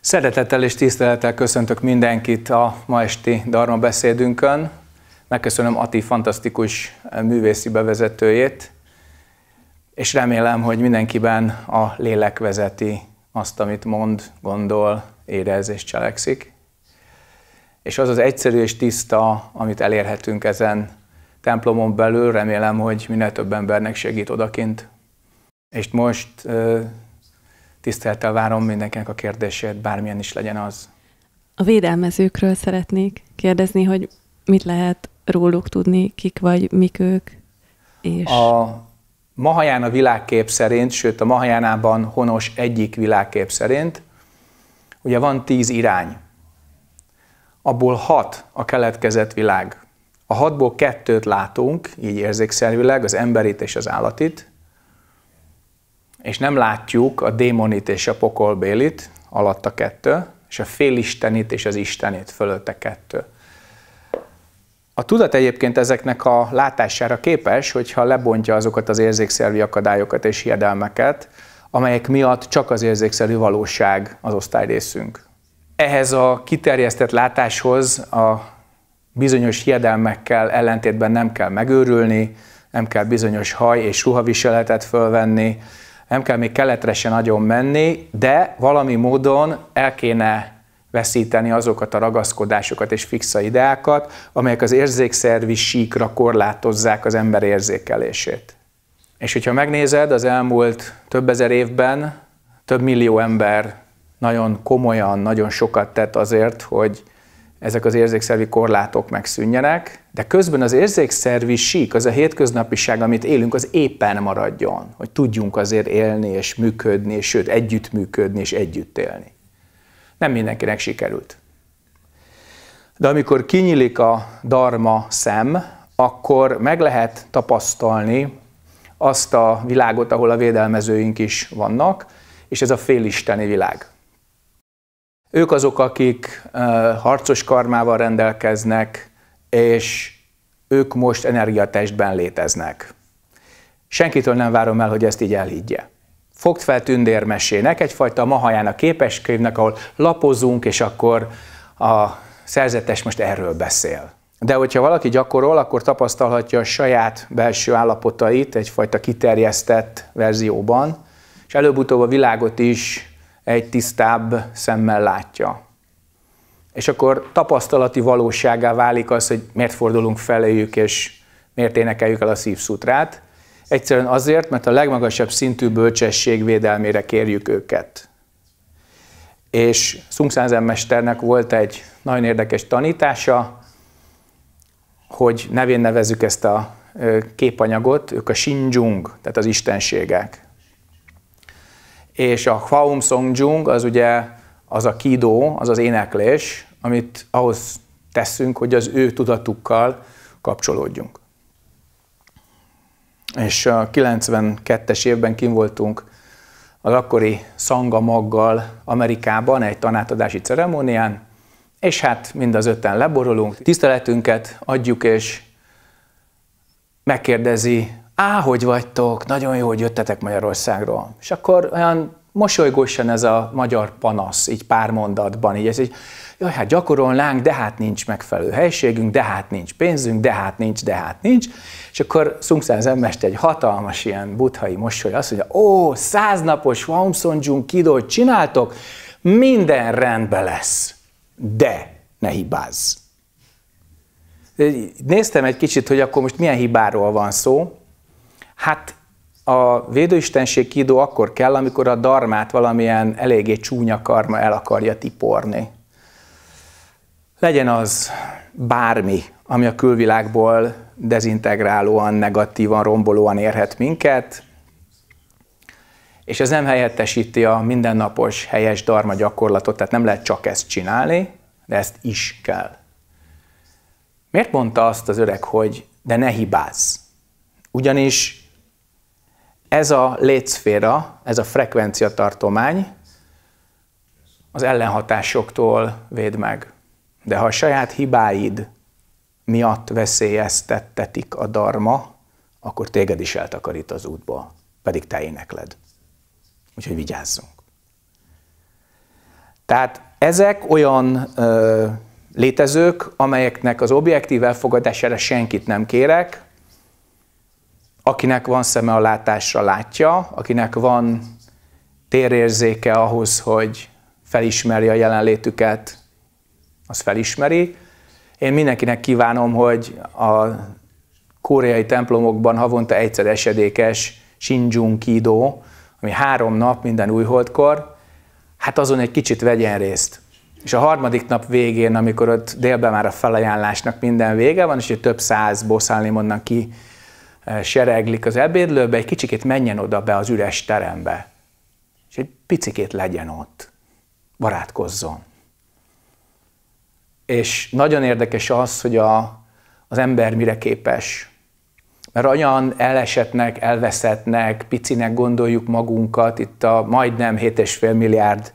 Szeretettel és tisztelettel köszöntök mindenkit a ma esti Darma beszédünkön. Megköszönöm Ati fantasztikus művészi bevezetőjét, és remélem, hogy mindenkiben a lélek vezeti azt, amit mond, gondol, érez és cselekszik. És az az egyszerű és tiszta, amit elérhetünk ezen templomon belül, remélem, hogy minél több embernek segít odakint. És most tisztelettel várom mindenkinek a kérdését, bármilyen is legyen az. A védelmezőkről szeretnék kérdezni, hogy mit lehet róluk tudni, kik vagy, mik ők, és... A mahaján a világkép szerint, sőt a Mahajánában honos egyik világkép szerint, ugye van tíz irány. Abból hat a keletkezett világ. A hatból kettőt látunk, így érzékszerűleg, az emberit és az állatit, és nem látjuk a démonit és a pokolbélit, alatta kettő, és a félistenit és az istenit fölötte kettő. A tudat egyébként ezeknek a látására képes, hogyha lebontja azokat az érzékszervi akadályokat és hiedelmeket, amelyek miatt csak az érzékszerű valóság az osztályrészünk. Ehhez a kiterjesztett látáshoz a bizonyos hiedelmekkel ellentétben nem kell megőrülni, nem kell bizonyos haj és ruhaviseletet fölvenni, nem kell még keletre se nagyon menni, de valami módon el kéne veszíteni azokat a ragaszkodásokat és fixa ideákat, amelyek az érzékszervi síkra korlátozzák az ember érzékelését. És hogyha megnézed, az elmúlt több ezer évben több millió ember nagyon komolyan, nagyon sokat tett azért, hogy ezek az érzékszervi korlátok megszűnjenek, de közben az érzékszervi sík, az a hétköznapiság, amit élünk, az éppen maradjon, hogy tudjunk azért élni és működni, és sőt együttműködni és együtt élni. Nem mindenkinek sikerült. De amikor kinyílik a darma szem, akkor meg lehet tapasztalni azt a világot, ahol a védelmezőink is vannak, és ez a félisteni világ. Ők azok, akik harcos karmával rendelkeznek, és ők most energiatestben léteznek. Senkitől nem várom el, hogy ezt így elhiggye. Fogd fel tündérmesének, egyfajta mahaján a képeskönyvnek, ahol lapozunk, és akkor a szerzetes most erről beszél. De hogyha valaki gyakorol, akkor tapasztalhatja a saját belső állapotait egyfajta kiterjesztett verzióban, és előbb-utóbb a világot is egy tisztább szemmel látja. És akkor tapasztalati valóságá válik az, hogy miért fordulunk feléjük, és miért énekeljük el a szívszutrát. Egyszerűen azért, mert a legmagasabb szintű bölcsesség védelmére kérjük őket. És Sung mesternek volt egy nagyon érdekes tanítása, hogy nevén nevezük ezt a képanyagot, ők a Xinjiang, tehát az istenségek és a Hwaum Songjung az ugye az a kidó, az az éneklés, amit ahhoz teszünk, hogy az ő tudatukkal kapcsolódjunk. És a 92-es évben kim voltunk az akkori Sangamaggal Amerikában egy tanátadási ceremónián, és hát mind az öten leborulunk, tiszteletünket adjuk, és megkérdezi á, hogy vagytok, nagyon jó, hogy jöttetek Magyarországról. És akkor olyan mosolygósan ez a magyar panasz, így pár mondatban, így ez így, jaj, hát gyakorolnánk, de hát nincs megfelelő helységünk, de hát nincs pénzünk, de hát nincs, de hát nincs. És akkor Szungszán zenmester egy hatalmas ilyen buthai mosoly azt mondja, ó, száznapos Waumsonjung kidót csináltok, minden rendben lesz, de ne hibázz. Néztem egy kicsit, hogy akkor most milyen hibáról van szó, Hát a védőistenség kidó akkor kell, amikor a darmát valamilyen eléggé csúnya karma el akarja tiporni. Legyen az bármi, ami a külvilágból dezintegrálóan, negatívan, rombolóan érhet minket, és ez nem helyettesíti a mindennapos, helyes darma gyakorlatot, tehát nem lehet csak ezt csinálni, de ezt is kell. Miért mondta azt az öreg, hogy de ne hibázz? Ugyanis ez a létszféra, ez a frekvenciatartomány az ellenhatásoktól véd meg. De ha a saját hibáid miatt veszélyeztettetik a darma, akkor téged is eltakarít az útból, pedig te énekled. Úgyhogy vigyázzunk. Tehát ezek olyan ö, létezők, amelyeknek az objektív elfogadására senkit nem kérek, akinek van szeme a látásra látja, akinek van térérzéke ahhoz, hogy felismeri a jelenlétüket, az felismeri. Én mindenkinek kívánom, hogy a koreai templomokban havonta egyszer esedékes Shinjun Kido, ami három nap minden újholdkor, hát azon egy kicsit vegyen részt. És a harmadik nap végén, amikor ott délben már a felajánlásnak minden vége van, és egy több száz boszálni mondnak ki Eh, sereglik az ebédlőbe, egy kicsikét menjen oda be az üres terembe, és egy picikét legyen ott, barátkozzon. És nagyon érdekes az, hogy a, az ember mire képes. Mert olyan elesetnek, elveszettnek, picinek gondoljuk magunkat, itt a majdnem 7,5 milliárd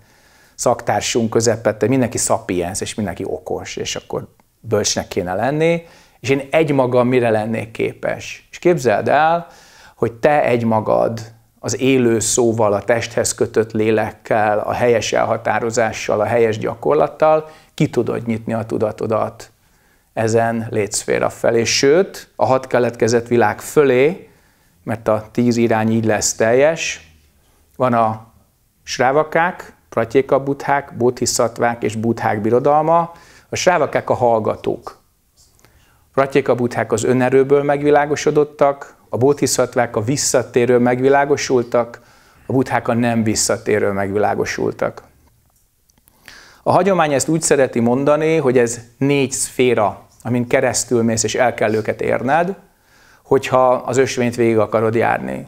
szaktársunk közepette, mindenki szapiens, és mindenki okos, és akkor bölcsnek kéne lenni, és én egymagam mire lennék képes. És képzeld el, hogy te egymagad az élő szóval, a testhez kötött lélekkel, a helyes elhatározással, a helyes gyakorlattal ki tudod nyitni a tudatodat ezen létszféra felé. Sőt, a hat keletkezett világ fölé, mert a tíz irány így lesz teljes, van a srávakák, pratyéka buthák, bodhiszatvák és buthák birodalma, a srávakák a hallgatók. Pratyeka buddhák az önerőből megvilágosodottak, a bódhiszatvák a visszatérő megvilágosultak, a buddhák a nem visszatérő megvilágosultak. A hagyomány ezt úgy szereti mondani, hogy ez négy szféra, amin keresztül mész és el kell őket érned, hogyha az ösvényt végig akarod járni.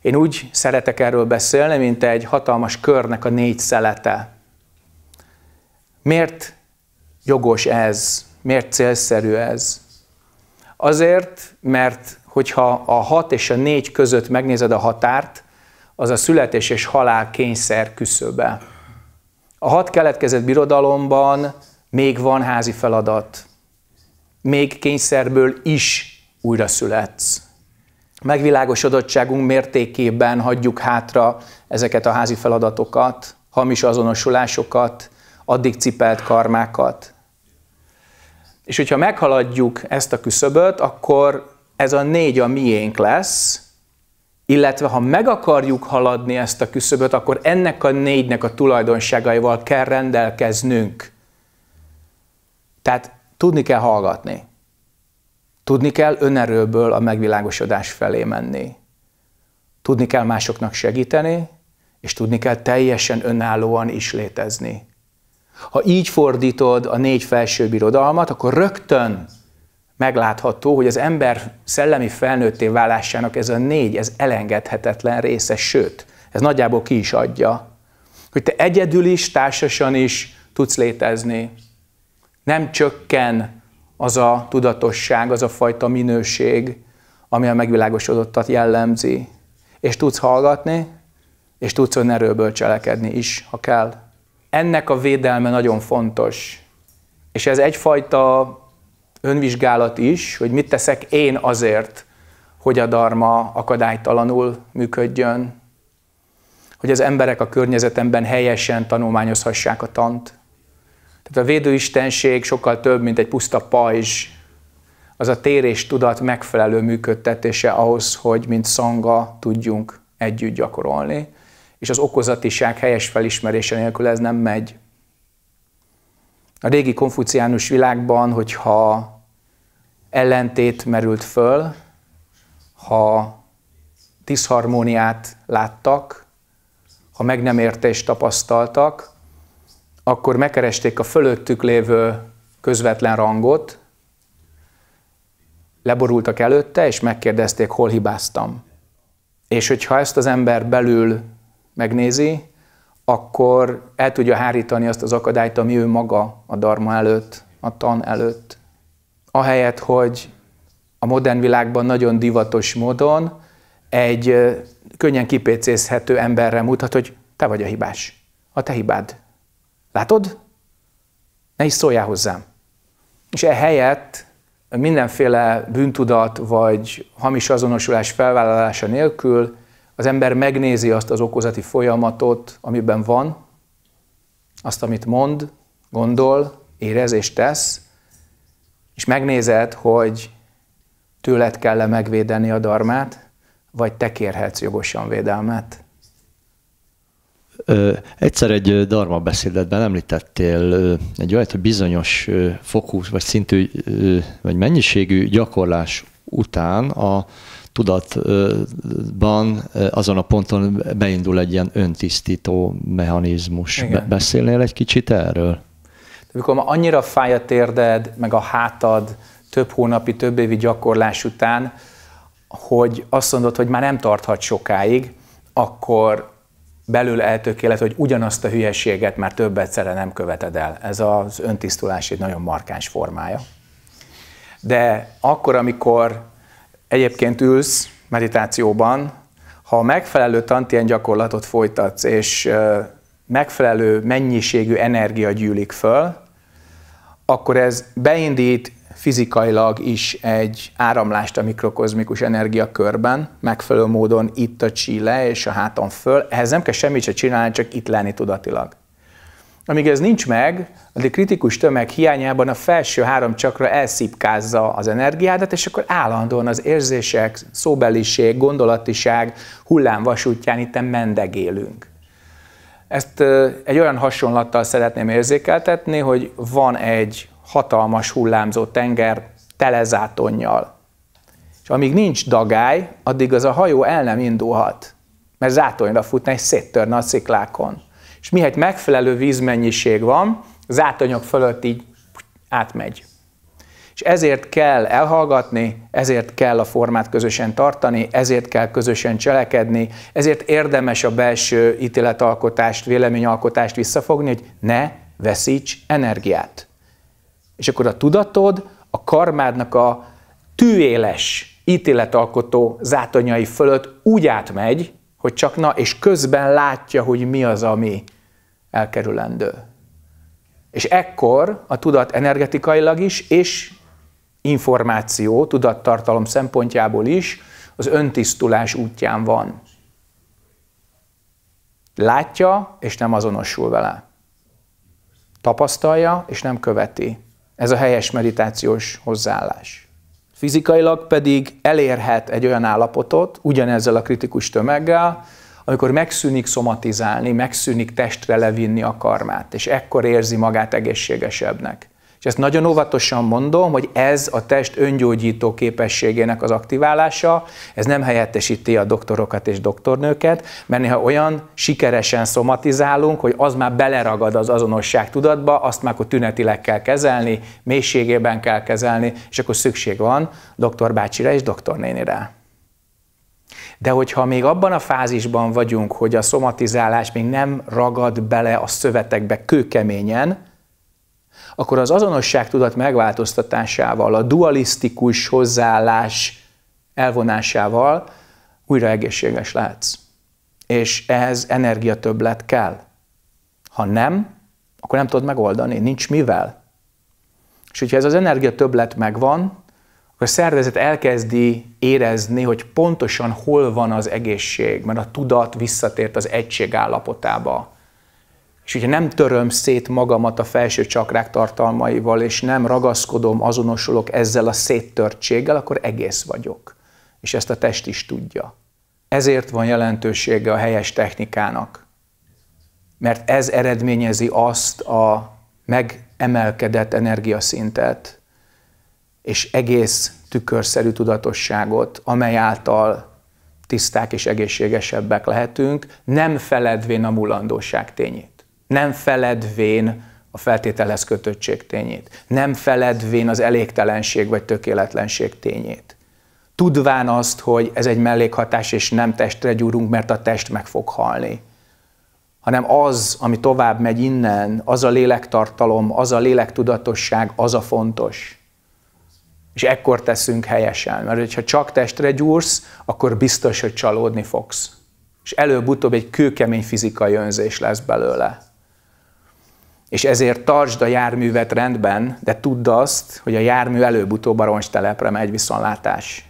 Én úgy szeretek erről beszélni, mint egy hatalmas körnek a négy szelete. Miért jogos ez Miért célszerű ez? Azért, mert hogyha a 6 és a 4 között megnézed a határt, az a születés és halál kényszer küszöbe. A hat keletkezett birodalomban még van házi feladat. Még kényszerből is újra születsz. Megvilágosodottságunk mértékében hagyjuk hátra ezeket a házi feladatokat, hamis azonosulásokat, addig cipelt karmákat. És hogyha meghaladjuk ezt a küszöböt, akkor ez a négy a miénk lesz, illetve ha meg akarjuk haladni ezt a küszöböt, akkor ennek a négynek a tulajdonságaival kell rendelkeznünk. Tehát tudni kell hallgatni. Tudni kell önerőből a megvilágosodás felé menni. Tudni kell másoknak segíteni, és tudni kell teljesen önállóan is létezni. Ha így fordítod a négy felső birodalmat, akkor rögtön meglátható, hogy az ember szellemi felnőtté válásának ez a négy, ez elengedhetetlen része, sőt, ez nagyjából ki is adja, hogy te egyedül is, társasan is tudsz létezni. Nem csökken az a tudatosság, az a fajta minőség, ami a megvilágosodottat jellemzi. És tudsz hallgatni, és tudsz önerőből cselekedni is, ha kell ennek a védelme nagyon fontos. És ez egyfajta önvizsgálat is, hogy mit teszek én azért, hogy a darma akadálytalanul működjön, hogy az emberek a környezetemben helyesen tanulmányozhassák a tant. Tehát a védőistenség sokkal több, mint egy puszta pajzs, az a térés tudat megfelelő működtetése ahhoz, hogy mint szanga tudjunk együtt gyakorolni és az okozatiság helyes felismerése nélkül ez nem megy. A régi konfuciánus világban, hogyha ellentét merült föl, ha diszharmóniát láttak, ha meg nem értést tapasztaltak, akkor megkeresték a fölöttük lévő közvetlen rangot, leborultak előtte, és megkérdezték, hol hibáztam. És hogyha ezt az ember belül megnézi, akkor el tudja hárítani azt az akadályt, ami ő maga a darma előtt, a tan előtt. Ahelyett, hogy a modern világban nagyon divatos módon egy könnyen kipécézhető emberre mutat, hogy te vagy a hibás, a te hibád. Látod? Ne is szóljál hozzám. És ehelyett mindenféle bűntudat vagy hamis azonosulás felvállalása nélkül az ember megnézi azt az okozati folyamatot, amiben van, azt, amit mond, gondol, érez és tesz, és megnézed, hogy tőled kell -e megvédeni a darmát, vagy te kérhetsz jogosan védelmet. Ö, egyszer egy darma beszédetben említettél ö, egy olyat, hogy bizonyos ö, fokú, vagy szintű, vagy mennyiségű gyakorlás után a, tudatban azon a ponton beindul egy ilyen öntisztító mechanizmus. Igen. beszélnél egy kicsit erről? Amikor ma annyira fáj a térded, meg a hátad több hónapi, több évi gyakorlás után, hogy azt mondod, hogy már nem tarthat sokáig, akkor belül eltökélet, hogy ugyanazt a hülyeséget már több egyszerre nem követed el. Ez az öntisztulás egy nagyon markáns formája. De akkor, amikor egyébként ülsz meditációban, ha megfelelő tantien gyakorlatot folytatsz, és megfelelő mennyiségű energia gyűlik föl, akkor ez beindít fizikailag is egy áramlást a mikrokozmikus energiakörben, megfelelő módon itt a csíle és a háton föl. Ehhez nem kell semmit se csinálni, csak itt lenni tudatilag. Amíg ez nincs meg, addig kritikus tömeg hiányában a felső három csakra elszipkázza az energiádat, és akkor állandóan az érzések, szóbeliség, gondolatiság hullámvasútján itt mendegélünk. Ezt egy olyan hasonlattal szeretném érzékeltetni, hogy van egy hatalmas hullámzó tenger telezátonnyal. És amíg nincs dagály, addig az a hajó el nem indulhat, mert zátonyra futna és széttörne a sziklákon és mihelyt megfelelő vízmennyiség van, az átanyag fölött így átmegy. És ezért kell elhallgatni, ezért kell a formát közösen tartani, ezért kell közösen cselekedni, ezért érdemes a belső ítéletalkotást, véleményalkotást visszafogni, hogy ne veszíts energiát. És akkor a tudatod a karmádnak a tűéles ítéletalkotó zátonyai fölött úgy átmegy, hogy csak na, és közben látja, hogy mi az, ami elkerülendő. És ekkor a tudat energetikailag is, és információ, tudattartalom szempontjából is az öntisztulás útján van. Látja, és nem azonosul vele. Tapasztalja, és nem követi. Ez a helyes meditációs hozzáállás. Fizikailag pedig elérhet egy olyan állapotot, ugyanezzel a kritikus tömeggel, amikor megszűnik szomatizálni, megszűnik testre levinni a karmát, és ekkor érzi magát egészségesebbnek. És ezt nagyon óvatosan mondom, hogy ez a test öngyógyító képességének az aktiválása, ez nem helyettesíti a doktorokat és doktornőket, mert néha olyan sikeresen szomatizálunk, hogy az már beleragad az azonosság tudatba, azt már akkor tünetileg kell kezelni, mélységében kell kezelni, és akkor szükség van doktor bácsira és doktornénire. De hogyha még abban a fázisban vagyunk, hogy a szomatizálás még nem ragad bele a szövetekbe kőkeményen, akkor az azonosság tudat megváltoztatásával, a dualisztikus hozzáállás elvonásával újra egészséges lehetsz. És ehhez energiatöblet kell. Ha nem, akkor nem tudod megoldani, nincs mivel. És hogyha ez az többlet megvan, akkor a szervezet elkezdi érezni, hogy pontosan hol van az egészség, mert a tudat visszatért az egység állapotába. És hogyha nem töröm szét magamat a felső csakrák tartalmaival, és nem ragaszkodom, azonosulok ezzel a széttörtséggel, akkor egész vagyok. És ezt a test is tudja. Ezért van jelentősége a helyes technikának. Mert ez eredményezi azt a megemelkedett energiaszintet, és egész tükörszerű tudatosságot, amely által tiszták és egészségesebbek lehetünk, nem feledvén a mulandóság tényét, nem feledvén a feltételhez kötöttség tényét, nem feledvén az elégtelenség vagy tökéletlenség tényét. Tudván azt, hogy ez egy mellékhatás, és nem testre gyúrunk, mert a test meg fog halni, hanem az, ami tovább megy innen, az a lélektartalom, az a lélektudatosság, az a fontos. És ekkor teszünk helyesen, mert ha csak testre gyúrsz, akkor biztos, hogy csalódni fogsz. És előbb-utóbb egy kőkemény fizikai önzés lesz belőle. És ezért tartsd a járművet rendben, de tudd azt, hogy a jármű előbb-utóbb a roncstelepre megy viszontlátás.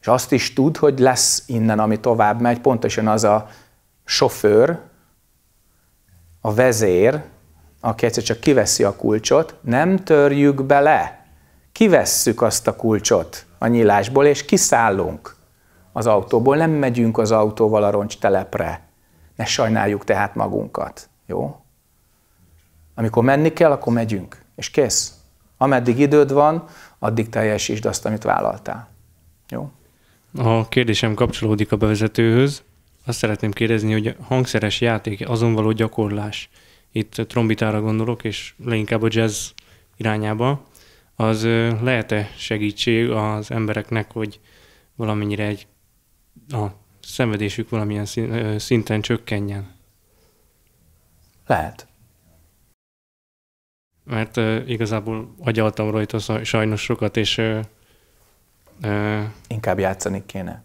És azt is tud, hogy lesz innen, ami tovább megy, pontosan az a sofőr, a vezér, aki egyszer csak kiveszi a kulcsot, nem törjük bele kivesszük azt a kulcsot a nyílásból, és kiszállunk az autóból, nem megyünk az autóval a telepre. Ne sajnáljuk tehát magunkat, jó? Amikor menni kell, akkor megyünk, és kész. Ameddig időd van, addig teljesítsd azt, amit vállaltál. Jó? A kérdésem kapcsolódik a bevezetőhöz. Azt szeretném kérdezni, hogy a hangszeres játék, azon való gyakorlás, itt trombitára gondolok, és leginkább a jazz irányába, az lehet-e segítség az embereknek, hogy valamennyire egy a szenvedésük valamilyen szinten csökkenjen? Lehet. Mert uh, igazából agyaltam rajta sajnos sokat, és... Uh, Inkább játszani kéne.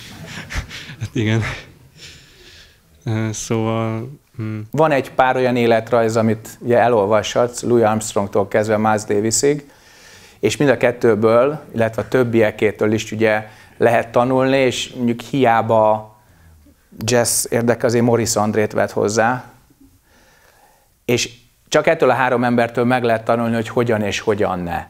hát igen. Uh, szóval Hmm. Van egy pár olyan életrajz, amit ugye elolvashatsz, Louis Armstrongtól kezdve Miles Davisig, és mind a kettőből, illetve a többiekétől is ugye lehet tanulni, és mondjuk hiába jazz érdek, azért Morris Andrét vett hozzá, és csak ettől a három embertől meg lehet tanulni, hogy hogyan és hogyan ne.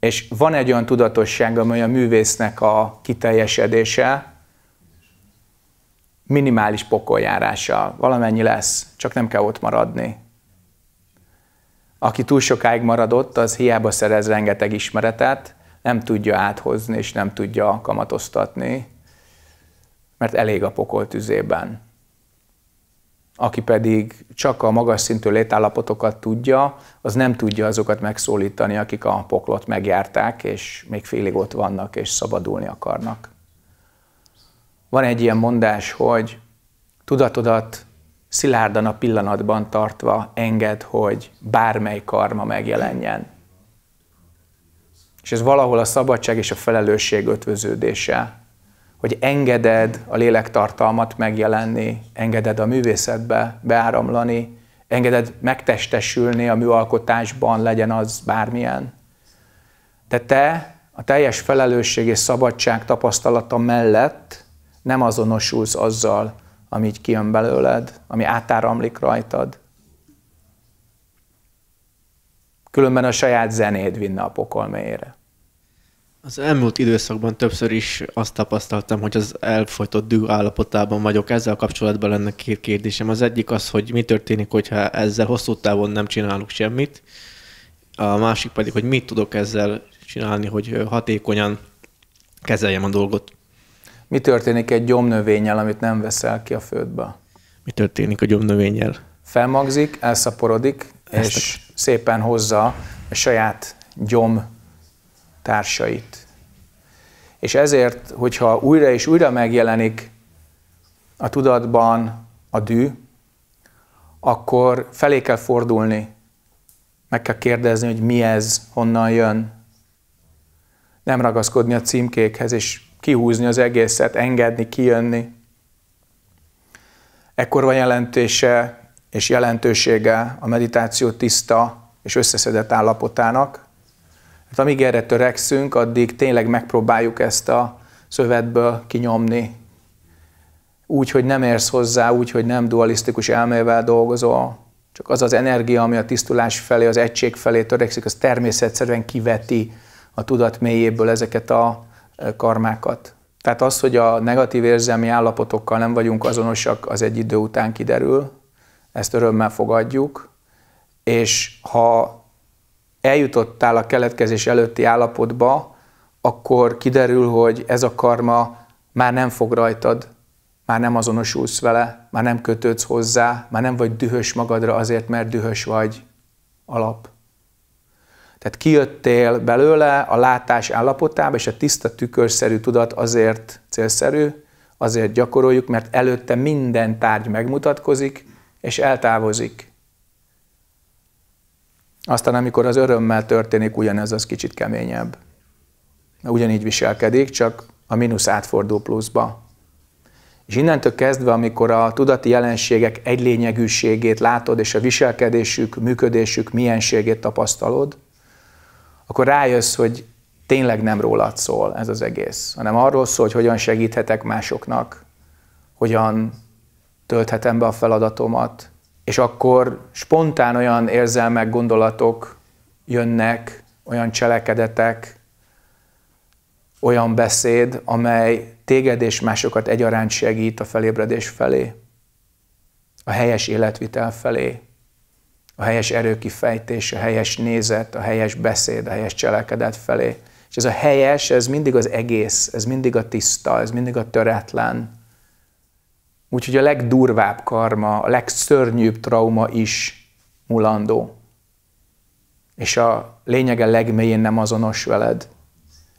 És van egy olyan tudatosság, amely a művésznek a kiteljesedése, minimális pokoljárással. Valamennyi lesz, csak nem kell ott maradni. Aki túl sokáig maradott, az hiába szerez rengeteg ismeretet, nem tudja áthozni és nem tudja kamatoztatni, mert elég a pokol tüzében. Aki pedig csak a magas szintű létállapotokat tudja, az nem tudja azokat megszólítani, akik a poklot megjárták, és még félig ott vannak, és szabadulni akarnak. Van egy ilyen mondás, hogy tudatodat szilárdan a pillanatban tartva enged, hogy bármely karma megjelenjen. És ez valahol a szabadság és a felelősség ötvöződése, hogy engeded a lélektartalmat megjelenni, engeded a művészetbe beáramlani, engeded megtestesülni a műalkotásban, legyen az bármilyen. De te a teljes felelősség és szabadság tapasztalata mellett nem azonosulsz azzal, ami így kijön belőled, ami átáramlik rajtad. Különben a saját zenéd vinne a pokol mélyére. Az elmúlt időszakban többször is azt tapasztaltam, hogy az elfolytott düh állapotában vagyok. Ezzel kapcsolatban lenne két kérdésem. Az egyik az, hogy mi történik, hogyha ezzel hosszú távon nem csinálok semmit. A másik pedig, hogy mit tudok ezzel csinálni, hogy hatékonyan kezeljem a dolgot. Mi történik egy gyomnövényel, amit nem veszel ki a földből? Mi történik a gyomnövényel? Felmagzik, elszaporodik, Ezt és a... szépen hozza a saját gyom társait. És ezért, hogyha újra és újra megjelenik a tudatban a dű, akkor felé kell fordulni, meg kell kérdezni, hogy mi ez, honnan jön. Nem ragaszkodni a címkékhez, és kihúzni az egészet, engedni, kijönni. Ekkor van jelentése és jelentősége a meditáció tiszta és összeszedett állapotának. Hát amíg erre törekszünk, addig tényleg megpróbáljuk ezt a szövetből kinyomni. Úgy, hogy nem érsz hozzá, úgy, hogy nem dualisztikus elmével dolgozol, csak az az energia, ami a tisztulás felé, az egység felé törekszik, az természetszerűen kiveti a tudat mélyéből ezeket a karmákat. Tehát az, hogy a negatív érzelmi állapotokkal nem vagyunk azonosak, az egy idő után kiderül, ezt örömmel fogadjuk, és ha eljutottál a keletkezés előtti állapotba, akkor kiderül, hogy ez a karma már nem fog rajtad, már nem azonosulsz vele, már nem kötődsz hozzá, már nem vagy dühös magadra azért, mert dühös vagy alap. Tehát kijöttél belőle a látás állapotába, és a tiszta tükörszerű tudat azért célszerű, azért gyakoroljuk, mert előtte minden tárgy megmutatkozik, és eltávozik. Aztán, amikor az örömmel történik, ugyanez az kicsit keményebb. Ugyanígy viselkedik, csak a mínusz átfordul pluszba. És innentől kezdve, amikor a tudati jelenségek egylényegűségét látod, és a viselkedésük, működésük mienségét tapasztalod, akkor rájössz, hogy tényleg nem rólad szól ez az egész, hanem arról szól, hogy hogyan segíthetek másoknak, hogyan tölthetem be a feladatomat, és akkor spontán olyan érzelmek, gondolatok jönnek, olyan cselekedetek, olyan beszéd, amely téged és másokat egyaránt segít a felébredés felé, a helyes életvitel felé, a helyes erőkifejtés, a helyes nézet, a helyes beszéd, a helyes cselekedet felé. És ez a helyes, ez mindig az egész, ez mindig a tiszta, ez mindig a töretlen. Úgyhogy a legdurvább karma, a legszörnyűbb trauma is mulandó. És a lényege legmélyén nem azonos veled.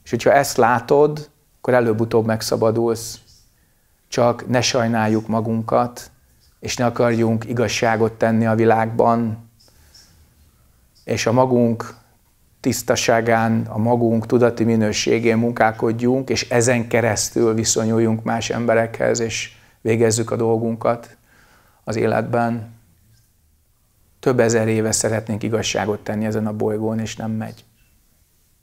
És hogyha ezt látod, akkor előbb-utóbb megszabadulsz. Csak ne sajnáljuk magunkat, és ne akarjunk igazságot tenni a világban, és a magunk tisztaságán, a magunk tudati minőségén munkálkodjunk, és ezen keresztül viszonyuljunk más emberekhez, és végezzük a dolgunkat az életben. Több ezer éve szeretnénk igazságot tenni ezen a bolygón, és nem megy.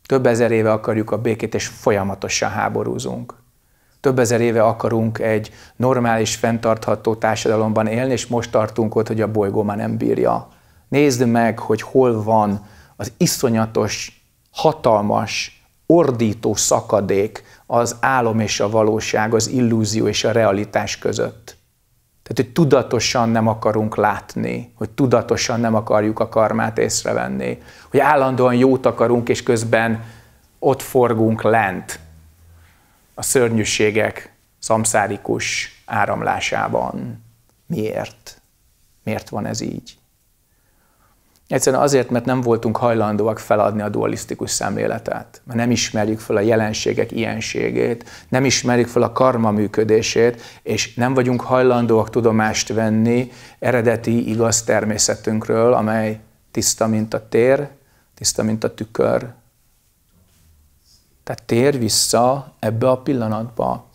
Több ezer éve akarjuk a békét, és folyamatosan háborúzunk. Több ezer éve akarunk egy normális, fenntartható társadalomban élni, és most tartunk ott, hogy a bolygó már nem bírja Nézd meg, hogy hol van az iszonyatos, hatalmas, ordító szakadék az álom és a valóság, az illúzió és a realitás között. Tehát, hogy tudatosan nem akarunk látni, hogy tudatosan nem akarjuk a karmát észrevenni, hogy állandóan jót akarunk, és közben ott forgunk lent a szörnyűségek szamszárikus áramlásában. Miért? Miért van ez így? Egyszerűen azért, mert nem voltunk hajlandóak feladni a dualisztikus szemléletet. Mert nem ismerjük fel a jelenségek ilyenségét, nem ismerjük fel a karma működését, és nem vagyunk hajlandóak tudomást venni eredeti igaz természetünkről, amely tiszta, mint a tér, tiszta, mint a tükör. Tehát tér vissza ebbe a pillanatba.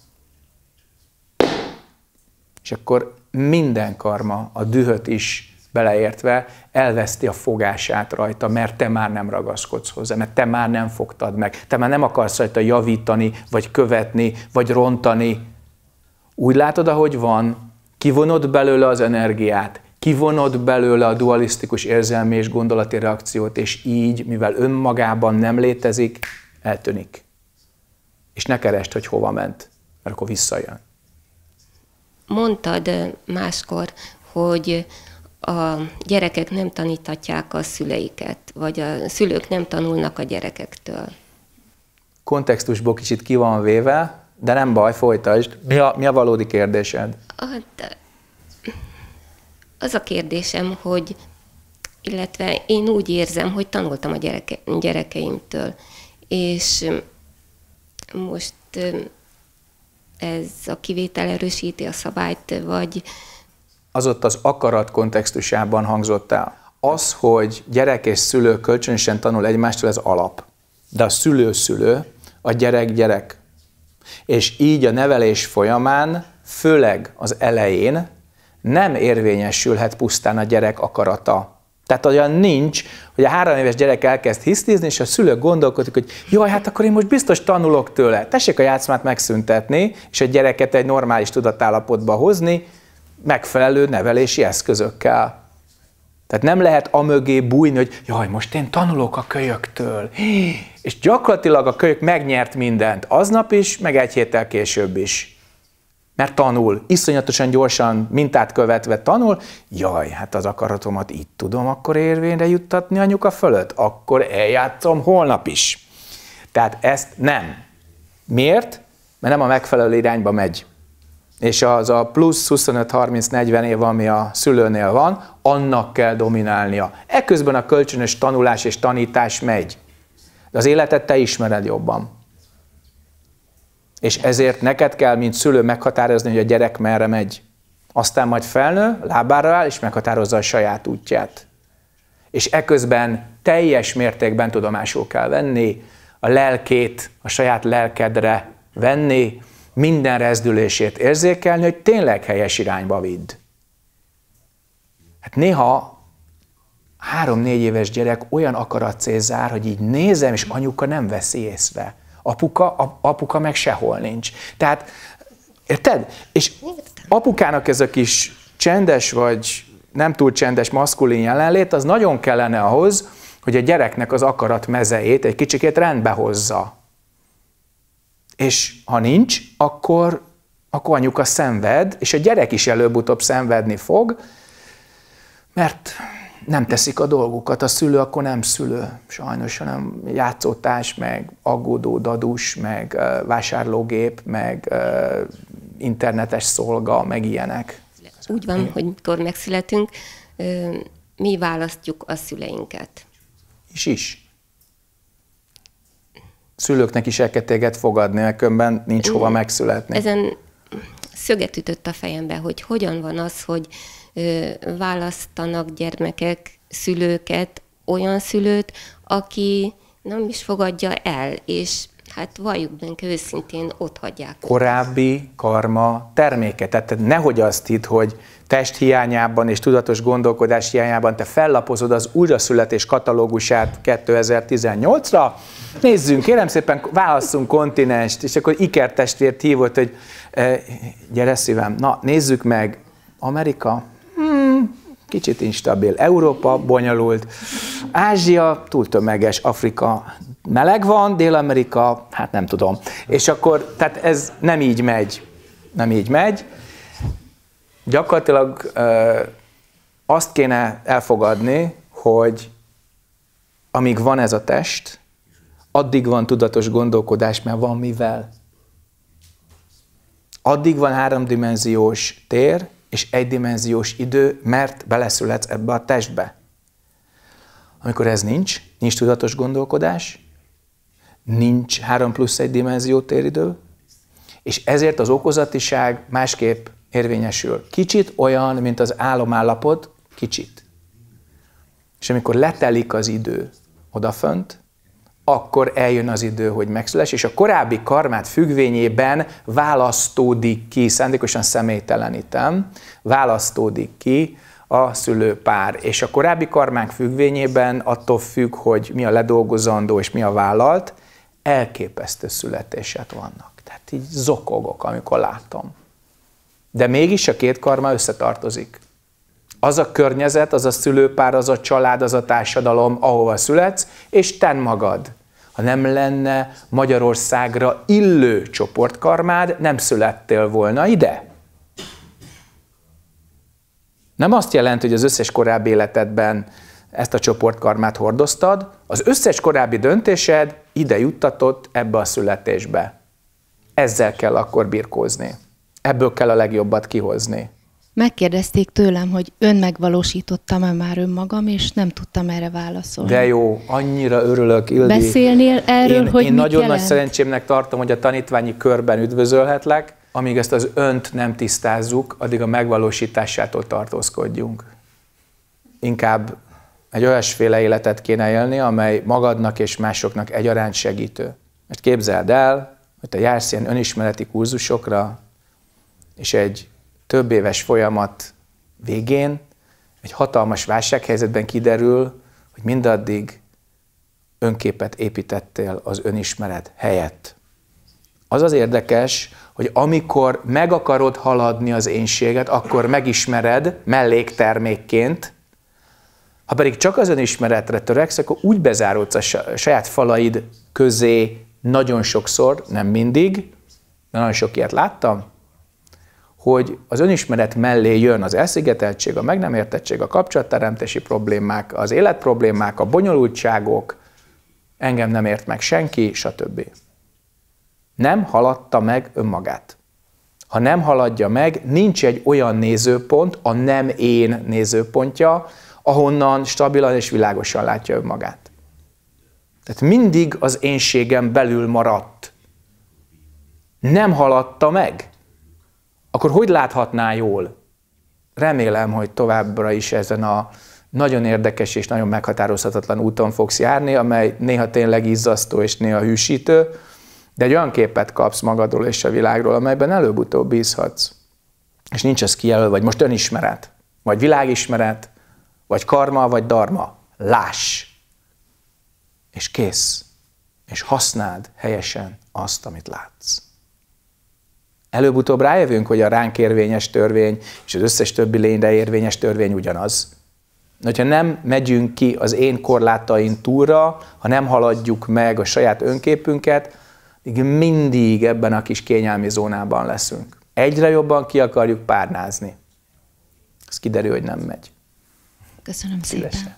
És akkor minden karma, a dühöt is beleértve, elveszti a fogását rajta, mert te már nem ragaszkodsz hozzá, mert te már nem fogtad meg, te már nem akarsz rajta javítani, vagy követni, vagy rontani. Úgy látod, ahogy van, kivonod belőle az energiát, kivonod belőle a dualisztikus érzelmi és gondolati reakciót, és így, mivel önmagában nem létezik, eltűnik. És ne keresd, hogy hova ment, mert akkor visszajön. Mondtad eh, máskor, hogy a gyerekek nem tanítatják a szüleiket, vagy a szülők nem tanulnak a gyerekektől. Kontextusból kicsit ki van véve, de nem baj, folytasd. Mi a, mi a valódi kérdésed? Hát, az a kérdésem, hogy illetve én úgy érzem, hogy tanultam a gyereke, gyerekeimtől, és most ez a kivétel erősíti a szabályt, vagy az ott az akarat kontextusában hangzott el. Az, hogy gyerek és szülő kölcsönösen tanul egymástól, ez alap. De a szülő-szülő, a gyerek-gyerek. És így a nevelés folyamán, főleg az elején, nem érvényesülhet pusztán a gyerek akarata. Tehát olyan nincs, hogy a három éves gyerek elkezd hisztizni, és a szülő gondolkodik, hogy jaj, hát akkor én most biztos tanulok tőle. Tessék a játszmát megszüntetni, és a gyereket egy normális tudatállapotba hozni, megfelelő nevelési eszközökkel. Tehát nem lehet amögé bújni, hogy jaj, most én tanulok a kölyöktől. És gyakorlatilag a kölyök megnyert mindent. Aznap is, meg egy héttel később is. Mert tanul, iszonyatosan gyorsan mintát követve tanul, jaj, hát az akaratomat itt tudom akkor érvényre juttatni anyuka fölött, akkor eljátszom holnap is. Tehát ezt nem. Miért? Mert nem a megfelelő irányba megy és az a plusz 25-30-40 év, ami a szülőnél van, annak kell dominálnia. Ekközben a kölcsönös tanulás és tanítás megy. De az életet te ismered jobban. És ezért neked kell, mint szülő meghatározni, hogy a gyerek merre megy. Aztán majd felnő, lábára áll, és meghatározza a saját útját. És eközben teljes mértékben tudomásul kell venni, a lelkét a saját lelkedre venni, minden rezdülését érzékelni, hogy tényleg helyes irányba vidd. Hát néha három-négy éves gyerek olyan akarat célzár, hogy így nézem, és anyuka nem veszi észre. Apuka, ap, apuka meg sehol nincs. Tehát, érted? És apukának ez a kis csendes vagy nem túl csendes maszkulin jelenlét, az nagyon kellene ahhoz, hogy a gyereknek az akarat mezejét egy kicsikét rendbe hozza. És ha nincs, akkor, akkor anyuka szenved, és a gyerek is előbb-utóbb szenvedni fog, mert nem teszik a dolgukat. A szülő akkor nem szülő, sajnos, hanem játszótás, meg aggódó dadus, meg vásárlógép, meg internetes szolga, meg ilyenek. Úgy van, Igen. hogy mikor megszületünk, mi választjuk a szüleinket. És is. is szülőknek is elketeget fogadni, elkönben nincs hova megszületni. Ezen szöget ütött a fejembe, hogy hogyan van az, hogy ö, választanak gyermekek szülőket, olyan szülőt, aki nem is fogadja el, és hát valljuk benne őszintén ott hagyják. Korábbi karma terméke. Tehát nehogy azt itt, hogy test hiányában és tudatos gondolkodás hiányában te fellapozod az újraszületés katalógusát 2018-ra, nézzünk, kérem szépen, válasszunk kontinenst, és akkor testvért hívott, hogy e, gyere szívem, na nézzük meg, Amerika, hmm, kicsit instabil, Európa bonyolult, Ázsia túl tömeges Afrika meleg van, Dél-Amerika, hát nem tudom. És akkor, tehát ez nem így megy, nem így megy, gyakorlatilag ö, azt kéne elfogadni, hogy amíg van ez a test, addig van tudatos gondolkodás, mert van mivel. Addig van háromdimenziós tér és egydimenziós idő, mert beleszületsz ebbe a testbe. Amikor ez nincs, nincs tudatos gondolkodás, nincs három plusz egy dimenzió téridő, és ezért az okozatiság másképp érvényesül. Kicsit olyan, mint az álomállapot, kicsit. És amikor letelik az idő odafönt, akkor eljön az idő, hogy megszüles, és a korábbi karmát függvényében választódik ki, szándékosan személytelenítem, választódik ki a szülőpár. És a korábbi karmák függvényében attól függ, hogy mi a ledolgozandó és mi a vállalt, elképesztő születések vannak. Tehát így zokogok, amikor látom. De mégis a két karma összetartozik. Az a környezet, az a szülőpár, az a család, az a társadalom, ahova születsz, és ten magad. Ha nem lenne Magyarországra illő csoportkarmád, nem születtél volna ide. Nem azt jelenti, hogy az összes korábbi életedben ezt a csoportkarmát hordoztad, az összes korábbi döntésed ide juttatott ebbe a születésbe. Ezzel kell akkor birkózni ebből kell a legjobbat kihozni. Megkérdezték tőlem, hogy ön megvalósítottam-e már önmagam, és nem tudtam erre válaszolni. De jó, annyira örülök, Ildi. Beszélnél erről, én, hogy Én mit nagyon jelent? nagy szerencsémnek tartom, hogy a tanítványi körben üdvözölhetlek, amíg ezt az önt nem tisztázzuk, addig a megvalósításától tartózkodjunk. Inkább egy olyasféle életet kéne élni, amely magadnak és másoknak egyaránt segítő. Mert képzeld el, hogy te jársz ilyen önismereti kurzusokra, és egy több éves folyamat végén, egy hatalmas válsághelyzetben kiderül, hogy mindaddig önképet építettél az önismeret helyett. Az az érdekes, hogy amikor meg akarod haladni az énséget, akkor megismered melléktermékként, ha pedig csak az önismeretre töreksz, akkor úgy bezáródsz a saját falaid közé nagyon sokszor, nem mindig, de nagyon sok ilyet láttam, hogy az önismeret mellé jön az elszigeteltség, a meg nem értettség, a kapcsolatteremtési problémák, az életproblémák, a bonyolultságok, engem nem ért meg senki, stb. Nem haladta meg önmagát. Ha nem haladja meg, nincs egy olyan nézőpont, a nem én nézőpontja, ahonnan stabilan és világosan látja önmagát. Tehát mindig az énségem belül maradt. Nem haladta meg akkor hogy láthatná jól? Remélem, hogy továbbra is ezen a nagyon érdekes és nagyon meghatározhatatlan úton fogsz járni, amely néha tényleg izzasztó és néha hűsítő, de egy olyan képet kapsz magadról és a világról, amelyben előbb-utóbb bízhatsz. És nincs ez kijelölve, vagy most önismeret, vagy világismeret, vagy karma, vagy dharma. Láss! És kész. És használd helyesen azt, amit látsz. Előbb-utóbb rájövünk, hogy a ránk érvényes törvény és az összes többi lényre érvényes törvény ugyanaz. Hogyha nem megyünk ki az én korlátain túlra, ha nem haladjuk meg a saját önképünket, mindig ebben a kis kényelmi zónában leszünk. Egyre jobban ki akarjuk párnázni. Ez kiderül, hogy nem megy. Köszönöm Szívesen. szépen.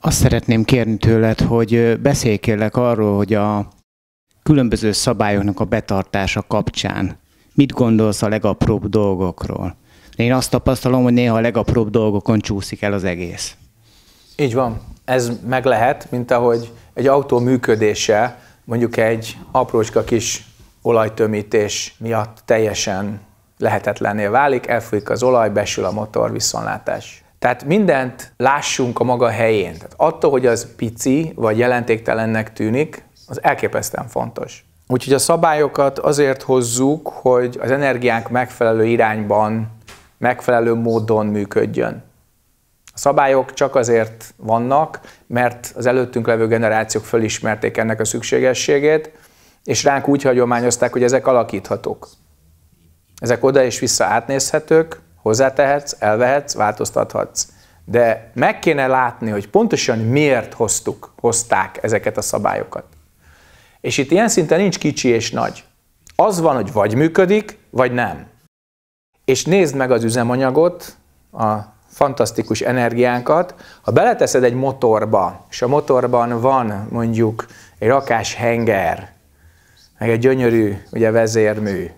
Azt szeretném kérni tőled, hogy beszélj kérlek arról, hogy a különböző szabályoknak a betartása kapcsán Mit gondolsz a legapróbb dolgokról? Én azt tapasztalom, hogy néha a legapróbb dolgokon csúszik el az egész. Így van. Ez meg lehet, mint ahogy egy autó működése mondjuk egy aprócska kis olajtömítés miatt teljesen lehetetlené válik, elfolyik az olaj, besül a motor, viszonlátás. Tehát mindent lássunk a maga helyén. Tehát attól, hogy az pici vagy jelentéktelennek tűnik, az elképesztően fontos. Úgyhogy a szabályokat azért hozzuk, hogy az energiánk megfelelő irányban, megfelelő módon működjön. A szabályok csak azért vannak, mert az előttünk levő generációk fölismerték ennek a szükségességét, és ránk úgy hagyományozták, hogy ezek alakíthatók. Ezek oda és vissza átnézhetők, hozzátehetsz, elvehetsz, változtathatsz. De meg kéne látni, hogy pontosan miért hoztuk, hozták ezeket a szabályokat. És itt ilyen szinten nincs kicsi és nagy. Az van, hogy vagy működik, vagy nem. És nézd meg az üzemanyagot, a fantasztikus energiánkat, Ha beleteszed egy motorba, és a motorban van mondjuk egy rakás henger, meg egy gyönyörű ugye, vezérmű,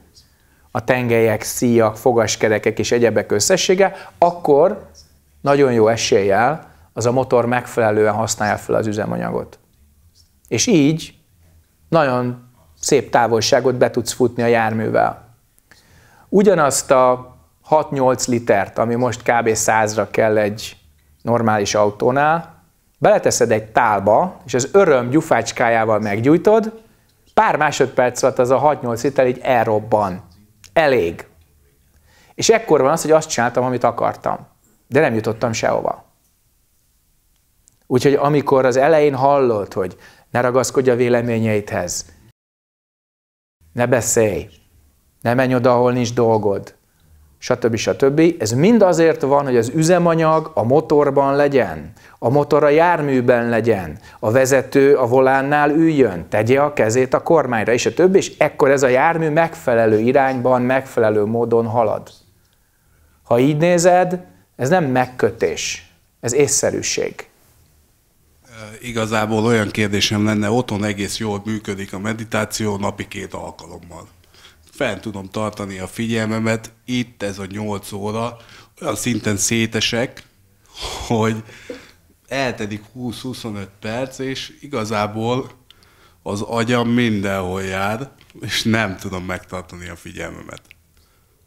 a tengelyek, szíjak, fogaskerekek és egyebek összessége, akkor nagyon jó eséllyel az a motor megfelelően használja fel az üzemanyagot. És így nagyon szép távolságot be tudsz futni a járművel. Ugyanazt a 6-8 litert, ami most kb. 100-ra kell egy normális autónál, beleteszed egy tálba, és az öröm gyufácskájával meggyújtod, pár másodperc alatt az a 6-8 liter így elrobban. Elég. És ekkor van az, hogy azt csináltam, amit akartam. De nem jutottam sehova. Úgyhogy amikor az elején hallod, hogy ne ragaszkodj a véleményeidhez. Ne beszélj. Ne menj oda, ahol nincs dolgod. Stb. stb. Ez mind azért van, hogy az üzemanyag a motorban legyen, a motor a járműben legyen, a vezető a volánnál üljön, tegye a kezét a kormányra, és a többi, és ekkor ez a jármű megfelelő irányban, megfelelő módon halad. Ha így nézed, ez nem megkötés, ez észszerűség. Igazából olyan kérdésem lenne, otthon egész jól működik a meditáció napi két alkalommal. Fent tudom tartani a figyelmemet, itt ez a nyolc óra, olyan szinten szétesek, hogy eltedik 20-25 perc, és igazából az agyam mindenhol jár, és nem tudom megtartani a figyelmemet.